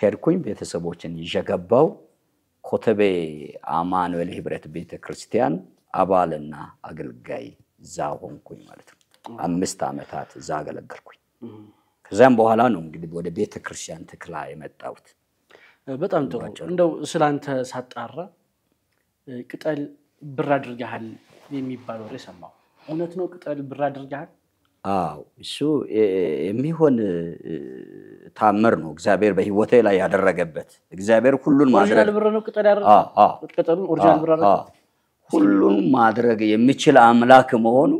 ሄድኩኝ። ቤተሰቦችን ይዠገባው ኮተቤ አማኑኤል ህብረት ቤተክርስቲያን አባልና አገልጋይ እዛ ሆንኩኝ ማለት ነው። አምስት ዓመታት እዛ አገለገልኩኝ። ከዚያም በኋላ ነው እንግዲህ ወደ ቤተክርስቲያን ትክላ የመጣሁት። በጣም ጥሩ። እንደው ስላንተ ሳጣራ ቅጠል ብር አድርገሃል የሚባል ወሬ ሰማሁ። እውነት ነው? ቅጠል ብር አድርገሃል? አዎ እሱ የሚሆን ታምር ነው። እግዚአብሔር በህይወቴ ላይ ያደረገበት እግዚአብሔር ሁሉን ማድረግ ሁሉን ማድረግ የሚችል አምላክ መሆኑ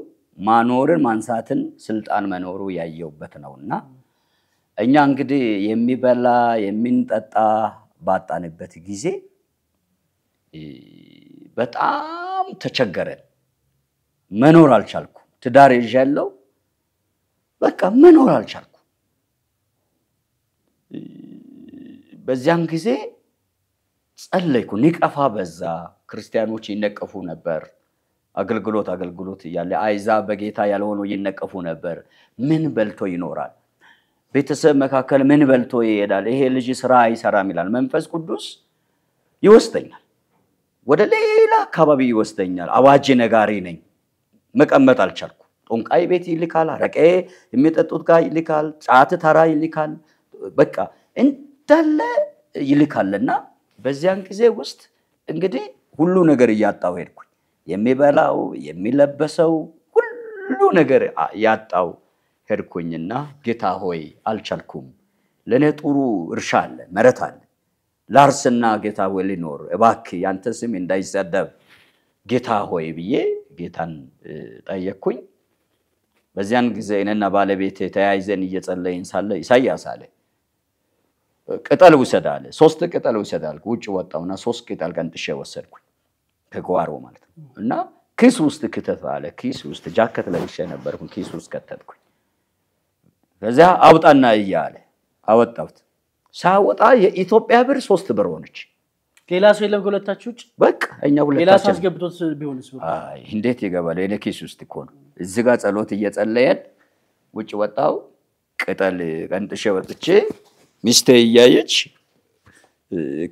ማኖርን ማንሳትን ስልጣን መኖሩ ያየውበት ነው እና እኛ እንግዲህ የሚበላ የሚንጠጣ ባጣንበት ጊዜ በጣም ተቸገረን። መኖር አልቻልኩም። ትዳር ይዣለሁ በቃ መኖር አልቻልኩ። በዚያን ጊዜ ጸለይኩ። ንቀፋ በዛ፣ ክርስቲያኖች ይነቀፉ ነበር። አገልግሎት አገልግሎት እያለ አይዛ በጌታ ያልሆኑ ይነቀፉ ነበር። ምን በልቶ ይኖራል? ቤተሰብ መካከል ምን በልቶ ይሄዳል? ይሄ ልጅ ስራ አይሰራም ይላል። መንፈስ ቅዱስ ይወስደኛል፣ ወደ ሌላ አካባቢ ይወስደኛል። አዋጅ ነጋሪ ነኝ፣ መቀመጥ አልቻልኩ። ጦንቃይ ቤት ይልካል፣ አረቄ የሚጠጡት ጋር ይልካል፣ ጫት ተራ ይልካል፣ በቃ እንዳለ ይልካልና በዚያን ጊዜ ውስጥ እንግዲህ ሁሉ ነገር እያጣው ሄድኩኝ። የሚበላው የሚለበሰው ሁሉ ነገር ያጣው ሄድኩኝና ጌታ ሆይ አልቻልኩም። ለእኔ ጥሩ እርሻ አለ፣ መሬት አለ፣ ላርስና ጌታ ሆይ ሊኖር እባክህ ያንተ ስም እንዳይሰደብ ጌታ ሆይ ብዬ ጌታን ጠየቅኩኝ። በዚያን ጊዜ እኔና ባለቤቴ ተያይዘን እየጸለይን ሳለ ኢሳያስ አለ ቅጠል ውሰድ አለ። ሶስት ቅጠል ውሰድ አልኩ። ውጭ ወጣውና ሶስት ቅጠል ቀንጥሼ ወሰድኩኝ ከጓሮ ማለት ነው። እና ኪስ ውስጥ ክተት አለ። ኪስ ውስጥ ጃከት ለብሼ ነበርኩ ኪስ ውስጥ ከተትኩኝ። ከዚያ አውጣና እያለ አወጣሁት። ሳወጣ የኢትዮጵያ ብር ሶስት ብር ሆነች። ሌላ ሰው የለም ከሁለታችሁ ውጭ። በቃ እኛ ሁለታችን። ሌላ ሰው አስገብቶት ቢሆንስ? እንዴት ይገባል? የኔ ኪስ ውስጥ እኮ ነው እዚህ ጋር ጸሎት እየጸለየን ውጭ ወጣው ቅጠል ቀንጥሼ ወጥቼ ሚስቴ እያየች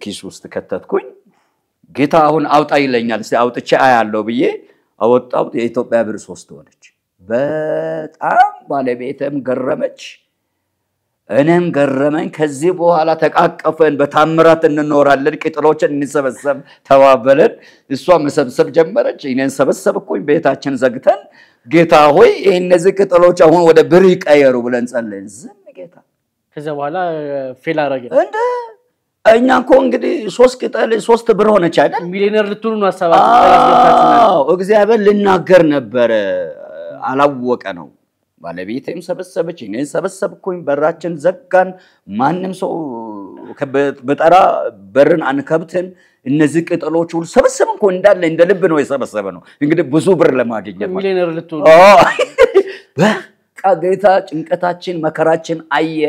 ኪስ ውስጥ ከተትኩኝ። ጌታ አሁን አውጣ ይለኛል። እስኪ አውጥቼ አያለው ብዬ አወጣው። የኢትዮጵያ ብር ሶስት ሆነች። በጣም ባለቤትም ገረመች፣ እኔም ገረመኝ። ከዚህ በኋላ ተቃቀፈን፣ በታምራት እንኖራለን፣ ቅጠሎችን እንሰበሰብ ተባበለን። እሷ መሰብሰብ ጀመረች፣ እኔን ሰበሰብኩኝ። ቤታችን ዘግተን ጌታ ሆይ ይህ እነዚህ ቅጠሎች አሁን ወደ ብር ይቀየሩ ብለን ጸለይን። ዝም ጌታ። ከዚ በኋላ ፌል አረገ እንደ እኛ እኮ እንግዲህ ሶስት ቅጠል ሶስት ብር ሆነች አይደል? ሚሊዮነር ልትሆኑ ነው ሀሳባችሁ። እግዚአብሔር ልናገር ነበረ አላወቀ ነው። ባለቤትም ሰበሰበች፣ እኔን ሰበሰብኩኝ። በራችን ዘጋን። ማንም ሰው በጠራ በርን አንከብትን እነዚህ ቅጠሎች ሁሉ ሰበሰብ እኮ እንዳለ እንደ ልብ ነው የሰበሰበ ነው። እንግዲህ ብዙ ብር ለማግኘት (laughs) በቃ ጌታ ጭንቀታችን መከራችን አየ።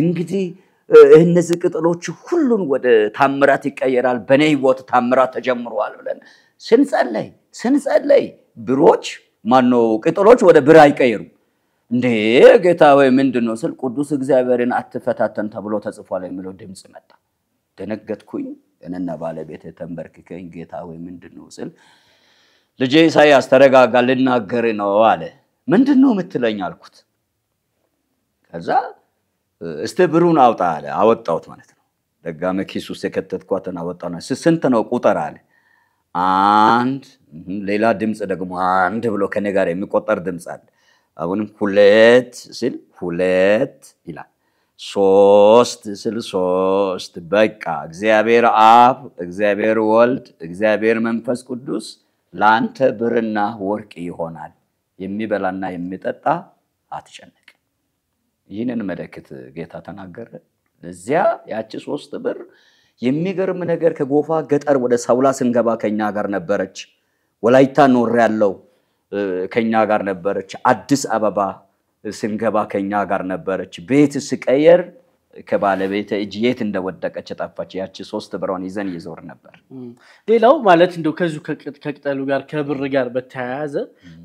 እንግዲህ እነዚህ ቅጠሎች ሁሉን ወደ ታምራት ይቀየራል፣ በኔ ህይወት ታምራት ተጀምረዋል ብለን ስንጸለይ ስንጸለይ ብሮች ማነው ቅጠሎች ወደ ብር አይቀየሩም። እንዴ ጌታ ወይ ምንድን ነው ስል ቅዱስ እግዚአብሔርን አትፈታተን ተብሎ ተጽፏል የሚለው ድምፅ መጣ። ደነገጥኩኝ። እኔና ባለቤት ተንበርክከኝ ጌታ ወይ ምንድን ነው ስል ልጄ ኢሳያስ ተረጋጋ፣ ልናገር ነው አለ። ምንድን ነው የምትለኝ አልኩት። ከዛ እስቲ ብሩን አውጣ አለ። አወጣሁት ማለት ነው። ኪስ ውስጥ የከተትኳትን ስንት ነው ቁጥር አለ። አንድ ሌላ ድምፅ ደግሞ አንድ ብሎ ከኔ ጋር የሚቆጠር ድምፅ አለ። አሁንም ሁለት ስል ሁለት ይላል። ሶስት ስል ሶስት። በቃ እግዚአብሔር አብ፣ እግዚአብሔር ወልድ፣ እግዚአብሔር መንፈስ ቅዱስ ለአንተ ብርና ወርቅ ይሆናል። የሚበላና የሚጠጣ አትጨነቅ። ይህንን መለክት ጌታ ተናገረ። እዚያ ያቺ ሶስት ብር የሚገርም ነገር ከጎፋ ገጠር ወደ ሳውላ ስንገባ ከኛ ጋር ነበረች። ወላይታ ኖር ያለው ከኛ ጋር ነበረች። አዲስ አበባ ስንገባ ከኛ ጋር ነበረች። ቤት ስቀየር ከባለቤት እጅ የት እንደወደቀች ጠፋች። ያቺ ሶስት ብሯን ይዘን ይዞር ነበር። ሌላው ማለት እንደው ከዚሁ ከቅጠሉ ጋር ከብር ጋር በተያያዘ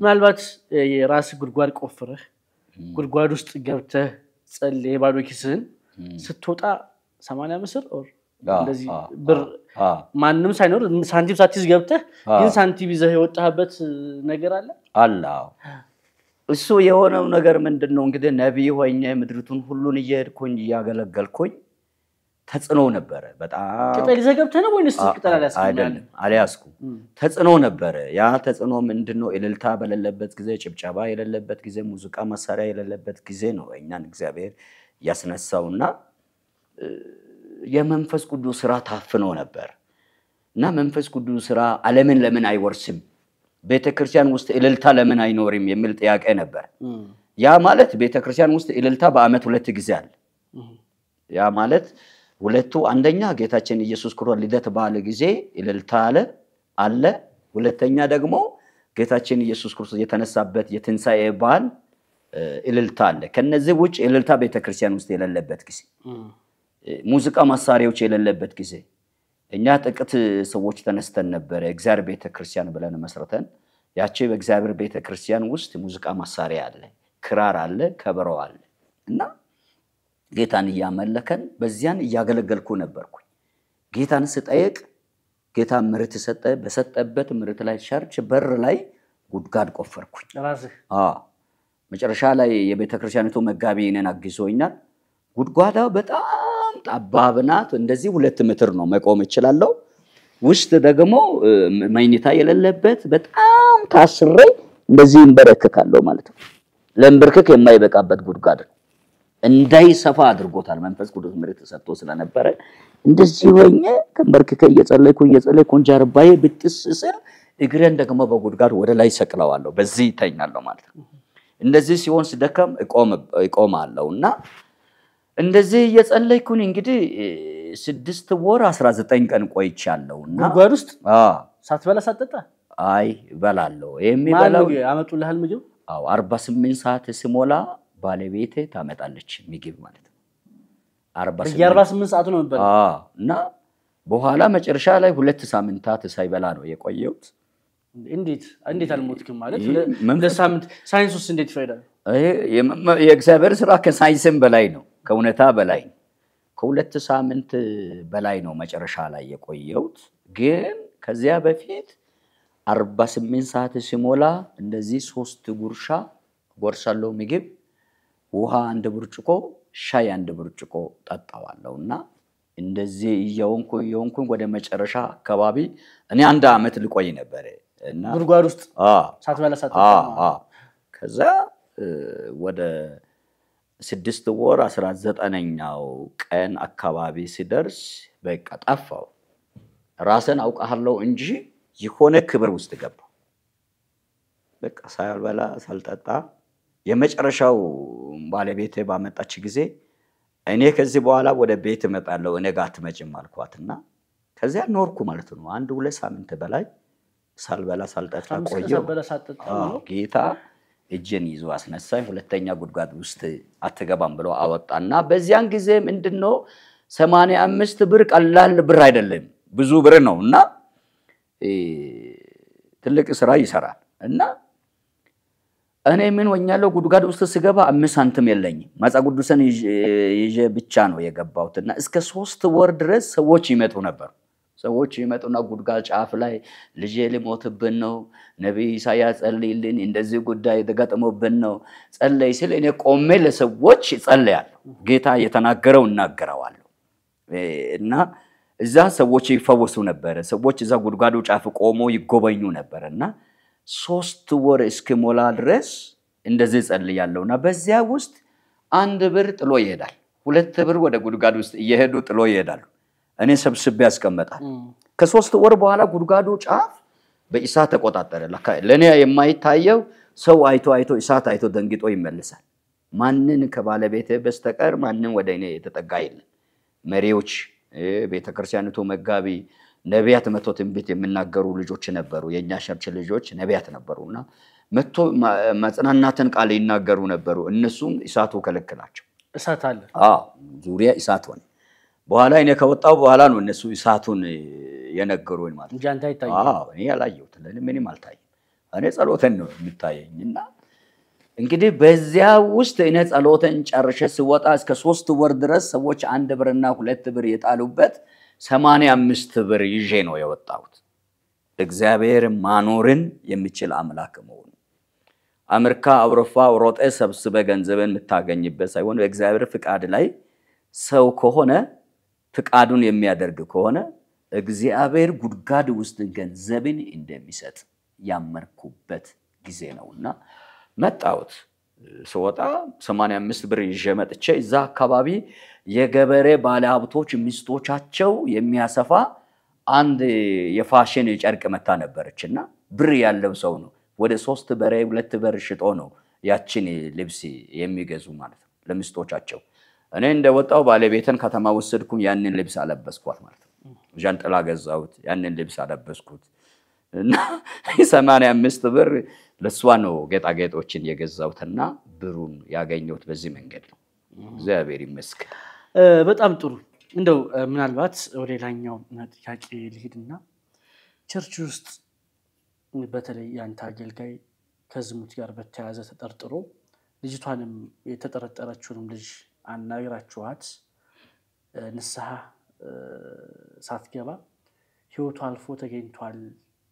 ምናልባት የራስ ጉድጓድ ቆፍረህ ጉድጓድ ውስጥ ገብተህ ጸል የባዶ ኪስህን ስትወጣ ሰማንያ ምስር እንደዚህ ብር ማንም ሳይኖር ሳንቲም ሳትይዝ ገብተህ ግን ሳንቲም ይዘህ የወጣህበት ነገር አለ አለ። እሱ የሆነው ነገር ምንድን ነው እንግዲህ ነቢይ ሆኜ ምድሪቱን ሁሉን እየሄድኩኝ እያገለገልኩኝ ተጽዕኖ ነበረ። በጣም ቅጠል ይዘህ ገብተህ ነው ቅጠል አልያዝኩም? አልያዝኩም። ተጽዕኖ ነበረ። ያ ተጽዕኖ ምንድን ነው? እልልታ በሌለበት ጊዜ፣ ጭብጨባ የሌለበት ጊዜ፣ ሙዚቃ መሳሪያ የሌለበት ጊዜ ነው እኛን እግዚአብሔር ያስነሳውና የመንፈስ ቅዱስ ስራ ታፍኖ ነበር እና መንፈስ ቅዱስ ስራ ዓለምን ለምን አይወርስም? ቤተክርስቲያን ውስጥ እልልታ ለምን አይኖርም? የሚል ጥያቄ ነበር። ያ ማለት ቤተክርስቲያን ውስጥ እልልታ በአመት ሁለት ጊዜ አለ። ያ ማለት ሁለቱ አንደኛ ጌታችን ኢየሱስ ክርስቶስ ልደት በዓል ጊዜ እልልታ አለ አለ። ሁለተኛ ደግሞ ጌታችን ኢየሱስ ክርስቶስ የተነሳበት የትንሣኤ በዓል እልልታ አለ። ከነዚህ ውጭ እልልታ ቤተክርስቲያን ውስጥ የሌለበት ጊዜ ሙዚቃ መሳሪያዎች የሌለበት ጊዜ እኛ ጥቂት ሰዎች ተነስተን ነበረ እግዚአብሔር ቤተክርስቲያን ብለን መስርተን ያቺ በእግዚአብሔር ቤተክርስቲያን ውስጥ ሙዚቃ መሳሪያ አለ፣ ክራር አለ፣ ከበሮ አለ እና ጌታን እያመለከን በዚያን እያገለገልኩ ነበርኩኝ። ጌታን ስጠየቅ ጌታ ምርት ሰጠ። በሰጠበት ምርት ላይ ቸርች በር ላይ ጉድጓድ ቆፈርኩኝ። መጨረሻ ላይ የቤተክርስቲያኒቱ መጋቢ እኔን አግዞኛል። ጉድጓዳ በጣም ጠባብ ናት። እንደዚህ ሁለት ሜትር ነው መቆም እችላለሁ። ውስጥ ደግሞ መኝታ የሌለበት በጣም ታስሬ እንደዚህ እንበረክካለሁ ማለት ነው። ለእንብርክክ የማይበቃበት ጉድጓድ ነው። እንዳይሰፋ አድርጎታል። መንፈስ ቅዱስ ምሪት ተሰጥቶ ስለነበረ እንደዚህ ሆኜ ተንበርክከ እየጸለይኩ እየጸለይኩ ጀርባዬ ብጥስ ስል እግሬን ደግሞ በጉድጓድ ወደ ላይ ሰቅለዋለሁ። በዚህ ይተኛለሁ ማለት ነው። እንደዚህ ሲሆን ስደከም እቆማለሁ እና እንደዚህ እየጸለይኩኝ እንግዲህ ስድስት ወር አስራ ዘጠኝ ቀን ቆይቻለሁ እና ጉድጓድ ውስጥ ሳትበላ ሳትጠጣ? አይ እበላለሁ። የሚበላው ያመጡልሃል ምግብ? አዎ፣ አርባ ስምንት ሰዓት ስሞላ ባለቤቴ ታመጣለች ምግብ ማለት ነው። የአርባ ስምንት ሰዓቱ ነው የሚበላ እና በኋላ መጨረሻ ላይ ሁለት ሳምንታት ሳይበላ ነው የቆየሁት። እንዴት እንዴት አልሞትክም ማለት ለሳምንት ሳይንስ ውስጥ እንዴት ይፈይዳል? የእግዚአብሔር ስራ ከሳይንስም በላይ ነው። ከእውነታ በላይ ከሁለት ሳምንት በላይ ነው መጨረሻ ላይ የቆየሁት። ግን ከዚያ በፊት አርባ ስምንት ሰዓት ሲሞላ እንደዚህ ሶስት ጉርሻ ጎርሳለሁ ምግብ፣ ውሃ አንድ ብርጭቆ፣ ሻይ አንድ ብርጭቆ ጠጣዋለሁ እና እንደዚህ እየሆንኩ እየሆንኩ ወደ መጨረሻ አካባቢ እኔ አንድ ዓመት ልቆይ ነበር እና ጉድጓድ ውስጥ ሳትበላ ከዛ ወደ ስድስት ወር አስራ ዘጠነኛው ቀን አካባቢ ሲደርስ በቃ ጠፋው። ራስን አውቃለሁ እንጂ የሆነ ክብር ውስጥ ገባ። በቃ ሳልበላ ሳልጠጣ የመጨረሻው ባለቤቴ ባመጣች ጊዜ እኔ ከዚህ በኋላ ወደ ቤት እመጣለሁ እኔ ጋር አትመጭም አልኳትና ከዚያ ኖርኩ ማለት ነው። አንድ ሁለት ሳምንት በላይ ሳልበላ ሳልጠጣ ቆየሁ። ጌታ እጅን ይዞ አስነሳኝ። ሁለተኛ ጉድጓድ ውስጥ አትገባም ብሎ አወጣና በዚያን ጊዜ ምንድን ነው ሰማንያ አምስት ብር ቀላል ብር አይደለም፣ ብዙ ብር ነው እና ትልቅ ስራ ይሰራል እና እኔ ምን ወኛለው ጉድጓድ ውስጥ ስገባ አምስት ሳንቲም የለኝም። መጽሐፍ ቅዱስን ይዤ ብቻ ነው እና እስከ ሶስት ወር ድረስ ሰዎች ይመጡ ነበር። ሰዎች ይመጡና ጉድጓድ ጫፍ ላይ ልጄ ሊሞትብን ነው፣ ነቢይ ኢሳያስ ጸልይልን፣ እንደዚህ ጉዳይ ተገጥሞብን ነው ጸለይ ስል እኔ ቆሜ ለሰዎች ጸለያለሁ። ጌታ የተናገረው እናገረዋለሁ እና እዛ ሰዎች ይፈወሱ ነበረ። ሰዎች እዛ ጉድጓዱ ጫፍ ቆሞ ይጎበኙ ነበር እና ሶስት ወር እስኪሞላ ድረስ እንደዚህ ጸልያለሁ እና በዚያ ውስጥ አንድ ብር ጥሎ ይሄዳል፣ ሁለት ብር ወደ ጉድጓድ ውስጥ እየሄዱ ጥሎ ይሄዳሉ። እኔ ሰብስቤ ያስቀመጣል። ከሶስት ወር በኋላ ጉድጓዱ ጫፍ በእሳት ተቆጣጠረ። ለእኔ የማይታየው ሰው አይቶ አይቶ እሳት አይቶ ደንግጦ ይመልሳል። ማንን ከባለቤት በስተቀር ማንን ወደ እኔ የተጠጋ የለም። መሪዎች፣ ቤተክርስቲያኒቱ መጋቢ፣ ነቢያት መቶ ትንቢት የሚናገሩ ልጆች ነበሩ። የእኛ ሸርች ልጆች ነቢያት ነበሩ እና መቶ መጽናናትን ቃል ይናገሩ ነበሩ። እነሱም እሳቱ ከለክላቸው። እሳት አለ። ዙሪያ እሳት ሆነ። በኋላ እኔ ከወጣው በኋላ ነው እነሱ እሳቱን የነገሩኝ ማለት ነው። እንጂ አንተ እኔ ያላየሁት ምንም አልታየም። እኔ ጸሎተን ነው የምታየኝ። እና እንግዲህ በዚያ ውስጥ እኔ ጸሎተን ጨርሸ ስወጣ እስከ ሶስት ወር ድረስ ሰዎች አንድ ብርና ሁለት ብር የጣሉበት ሰማንያ አምስት ብር ይዤ ነው የወጣሁት። እግዚአብሔር ማኖርን የሚችል አምላክ መሆኑ አሜሪካ፣ አውሮፓ ሮጠ ሰብስበ ገንዘብን የምታገኝበት ሳይሆን በእግዚአብሔር ፍቃድ ላይ ሰው ከሆነ ፍቃዱን የሚያደርግ ከሆነ እግዚአብሔር ጉድጓድ ውስጥ ገንዘብን እንደሚሰጥ ያመርኩበት ጊዜ ነው እና መጣሁት። ስወጣ 85 ብር ይዤ መጥቼ እዛ አካባቢ የገበሬ ባለሀብቶች ሚስቶቻቸው የሚያሰፋ አንድ የፋሽን የጨርቅ መታ ነበረች እና ብር ያለው ሰው ነው ወደ ሶስት በሬ ሁለት በር ሽጦ ነው ያችን ልብስ የሚገዙ ማለት ነው ለሚስቶቻቸው። እኔ እንደወጣው ባለቤትን ከተማ ወሰድኩኝ። ያንን ልብስ አለበስኳት ማለት ነው። ዣንጥላ ገዛሁት። ያንን ልብስ አለበስኩት እና ሰማንያ አምስት ብር ለእሷ ነው ጌጣጌጦችን የገዛሁትና ብሩን ያገኘሁት በዚህ መንገድ ነው። እግዚአብሔር ይመስገን። በጣም ጥሩ። እንደው ምናልባት ወደ ሌላኛው ጥያቄ ልሂድና ቸርች ውስጥ በተለይ የአንተ አገልጋይ ከዝሙት ጋር በተያያዘ ተጠርጥሮ ልጅቷንም የተጠረጠረችውንም ልጅ አናግራችኋት ንስሐ ሳትገባ ህይወቱ አልፎ ተገኝቷል።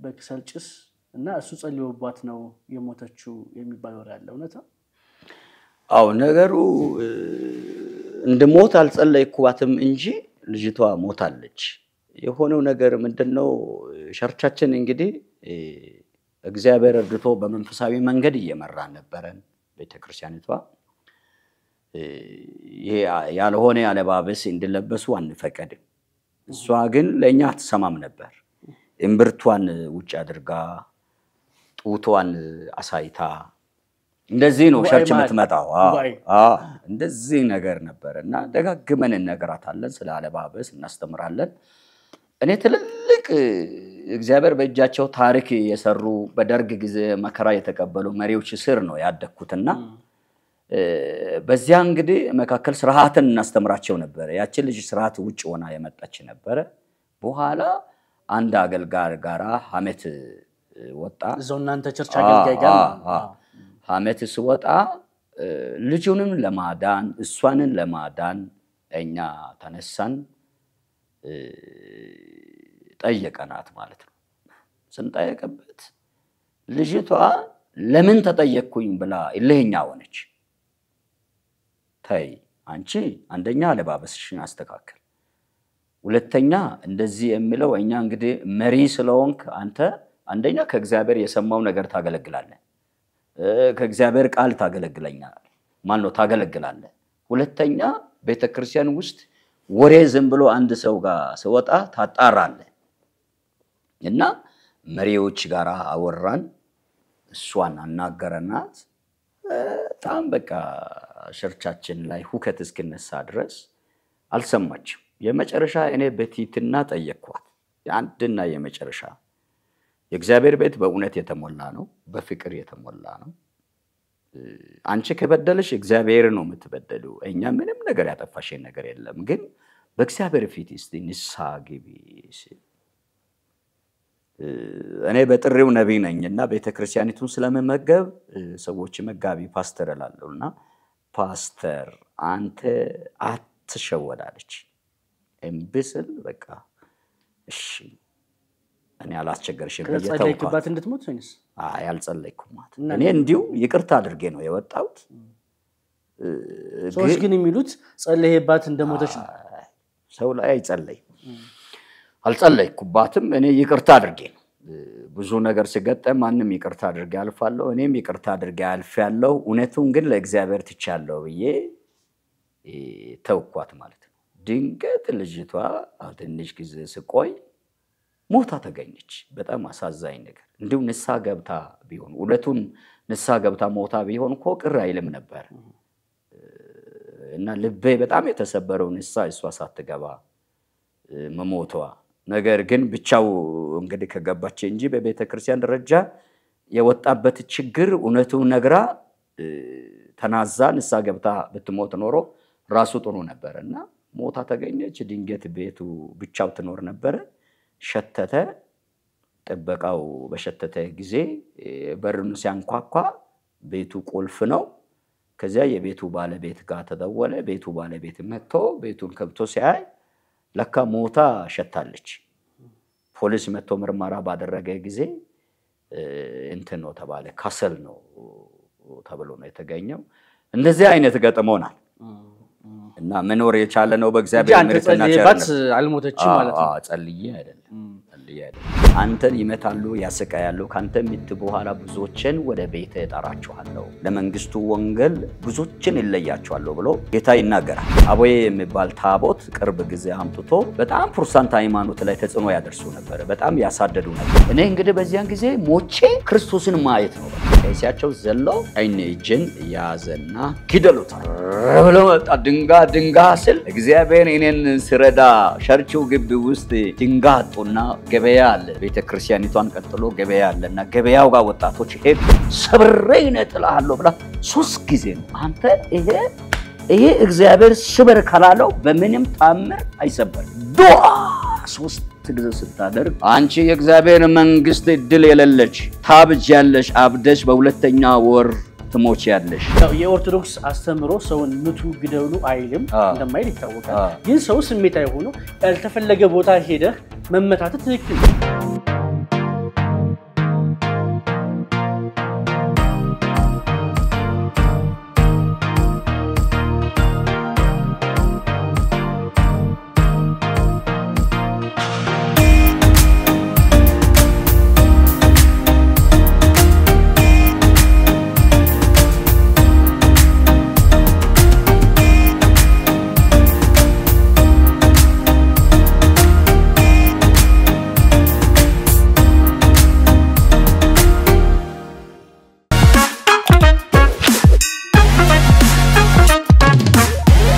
በክሰል ጭስ እና እሱ ጸልዮባት ነው የሞተችው የሚባል ወሬ አለ። እውነታ? አው ነገሩ እንድሞት አልጸለይኩባትም እንጂ ልጅቷ ሞታለች። የሆነው ነገር ምንድነው ሸርቻችን እንግዲህ እግዚአብሔር እርድቶ በመንፈሳዊ መንገድ እየመራ ነበረን ቤተክርስቲያኒቷ ያልሆነ ያለባበስ እንዲለበሱ አንፈቀድም። እሷ ግን ለእኛ አትሰማም ነበር። እምብርቷን ውጭ አድርጋ ጡቷን አሳይታ እንደዚህ ነው ሸርች የምትመጣው። እንደዚህ ነገር ነበር እና ደጋግመን እነግራታለን፣ ስለ አለባበስ እናስተምራለን። እኔ ትልልቅ እግዚአብሔር በእጃቸው ታሪክ የሰሩ በደርግ ጊዜ መከራ የተቀበሉ መሪዎች ስር ነው ያደግኩትና በዚያ እንግዲህ መካከል ስርዓትን እናስተምራቸው ነበረ። ያችን ልጅ ስርዓት ውጭ ሆና የመጣች ነበረ። በኋላ አንድ አገልጋይ ጋራ ሀሜት ወጣ። እዛው እናንተ ቸርች አገልጋይ ጋር ሀሜት ስወጣ ልጁንም ለማዳን እሷንን ለማዳን እኛ ተነሳን፣ ጠየቀናት ማለት ነው። ስንጠየቅበት ልጅቷ ለምን ተጠየቅኩኝ ብላ እልህኛ ሆነች። ተይ አንቺ አንደኛ አለባበስሽን አስተካከል፣ ሁለተኛ እንደዚህ የሚለው እኛ እንግዲህ መሪ ስለሆንክ አንተ አንደኛ ከእግዚአብሔር የሰማው ነገር ታገለግላለህ፣ ከእግዚአብሔር ቃል ታገለግለኛል ማን ነው ታገለግላለህ። ሁለተኛ ቤተክርስቲያን ውስጥ ወሬ ዝም ብሎ አንድ ሰው ጋር ስወጣ ታጣራለህ እና መሪዎች ጋር አወራን። እሷን አናገረናት። በጣም በቃ ሸርቻችን ላይ ሁከት እስክነሳ ድረስ አልሰማችም። የመጨረሻ እኔ በትህትና ጠየቅኳት። የአንድና የመጨረሻ የእግዚአብሔር ቤት በእውነት የተሞላ ነው፣ በፍቅር የተሞላ ነው። አንቺ ከበደለሽ እግዚአብሔር ነው የምትበደሉ። እኛ ምንም ነገር ያጠፋሽን ነገር የለም፣ ግን በእግዚአብሔር ፊት እስቲ ንስሐ ግቢ እኔ በጥሪው ነቢይ ነኝ እና ቤተክርስቲያኒቱን ስለምመገብ ሰዎች መጋቢ ፓስተር እላለሁ እና ፓስተር አንተ አትሸወዳለች እምቢ በቃ እሺ እኔ አላስቸገርሽ ብዬ እንድትሞት ወይስ ያልጸለይኩማት እኔ እንዲሁ ይቅርታ አድርጌ ነው የወጣሁት። ሰዎች ግን የሚሉት ጸለይባት እንደሞተች ነው። ሰው ላይ አይጸለይም። አልጸለይኩባትም። እኔ ይቅርታ አድርጌ ነው ብዙ ነገር ሲገጠም ማንም ይቅርታ አድርጌ አልፋለሁ፣ እኔም ይቅርታ አድርጌ ያለው እውነቱን ግን ለእግዚአብሔር ትቻለሁ ብዬ ተውኳት ማለት ነው። ድንገት ልጅቷ ትንሽ ጊዜ ስቆይ ሞታ ተገኘች። በጣም አሳዛኝ ነገር። እንዲሁ ንሳ ገብታ ቢሆን እውነቱን ንሳ ገብታ ሞታ ቢሆን እኮ ቅር አይልም ነበር እና ልቤ በጣም የተሰበረው ንሳ እሷ ሳትገባ መሞቷ ነገር ግን ብቻው እንግዲህ ከገባች እንጂ በቤተ ክርስቲያን ደረጃ የወጣበት ችግር እውነቱ ነግራ ተናዛ ንሳ ገብታ ብትሞት ኖሮ ራሱ ጥሩ ነበር እና ሞታ ተገኘች። ድንገት ቤቱ ብቻው ትኖር ነበረ። ሸተተ። ጥበቃው በሸተተ ጊዜ በሩን ሲያንኳኳ ቤቱ ቁልፍ ነው። ከዚያ የቤቱ ባለቤት ጋር ተደወለ። ቤቱ ባለቤት መጥቶ ቤቱን ከብቶ ሲያይ ለካ ሞታ ሸታለች። ፖሊስ መጥቶ ምርመራ ባደረገ ጊዜ እንትን ነው ተባለ፣ ከሰል ነው ተብሎ ነው የተገኘው። እንደዚህ አይነት ገጥሞናል እና መኖር የቻለ ነው በእግዚአብሔር ምሕረትና ቸርነት። አልሞተችም ማለት ነው። ጸልዬ አይደለም እያለ አንተን ይመታሉ፣ ያሰቃያሉ። ከአንተም ምት በኋላ ብዙዎችን ወደ ቤተ እጠራችኋለሁ፣ ለመንግስቱ ወንጌል ብዙዎችን ይለያችኋለሁ ብሎ ጌታ ይናገራል። አቦዬ የሚባል ታቦት ቅርብ ጊዜ አምጥቶ በጣም ፕሮቴስታንት ሃይማኖት ላይ ተጽዕኖ ያደርሱ ነበር። በጣም ያሳደዱ ነበር። እኔ እንግዲህ በዚያን ጊዜ ሞቼ ክርስቶስን ማየት ነው። ቀሲያቸው ዘለው አይኔ እጅን ያዘና ግደሉታል ብሎ መጣ። ድንጋ ድንጋ ስል እግዚአብሔር እኔን ስረዳ ሸርችው ግቢ ውስጥ ድንጋ አጡና ገ ገበያ አለ። ቤተክርስቲያኒቷን ቀጥሎ ገበያ አለ እና ገበያው ጋር ወጣቶች ሄዱ። ሰብሬ እጥልሃለሁ ብላ ሶስት ጊዜ ነው አንተ ይሄ ይሄ እግዚአብሔር ስበር ካላለው በምንም ታምር አይሰበር። ዱዓ ሶስት ጊዜ ስታደርግ አንቺ የእግዚአብሔር መንግስት እድል የሌለች ታብጃለሽ፣ አብደሽ በሁለተኛ ወር ትሞች ያለሽ። የኦርቶዶክስ አስተምሮ ሰውን ምቱ፣ ግደሉ አይልም እንደማይል ይታወቃል። ግን ሰው ስሜታዊ ሆኖ ያልተፈለገ ቦታ ሄደህ መመታተት ትክክል ነው።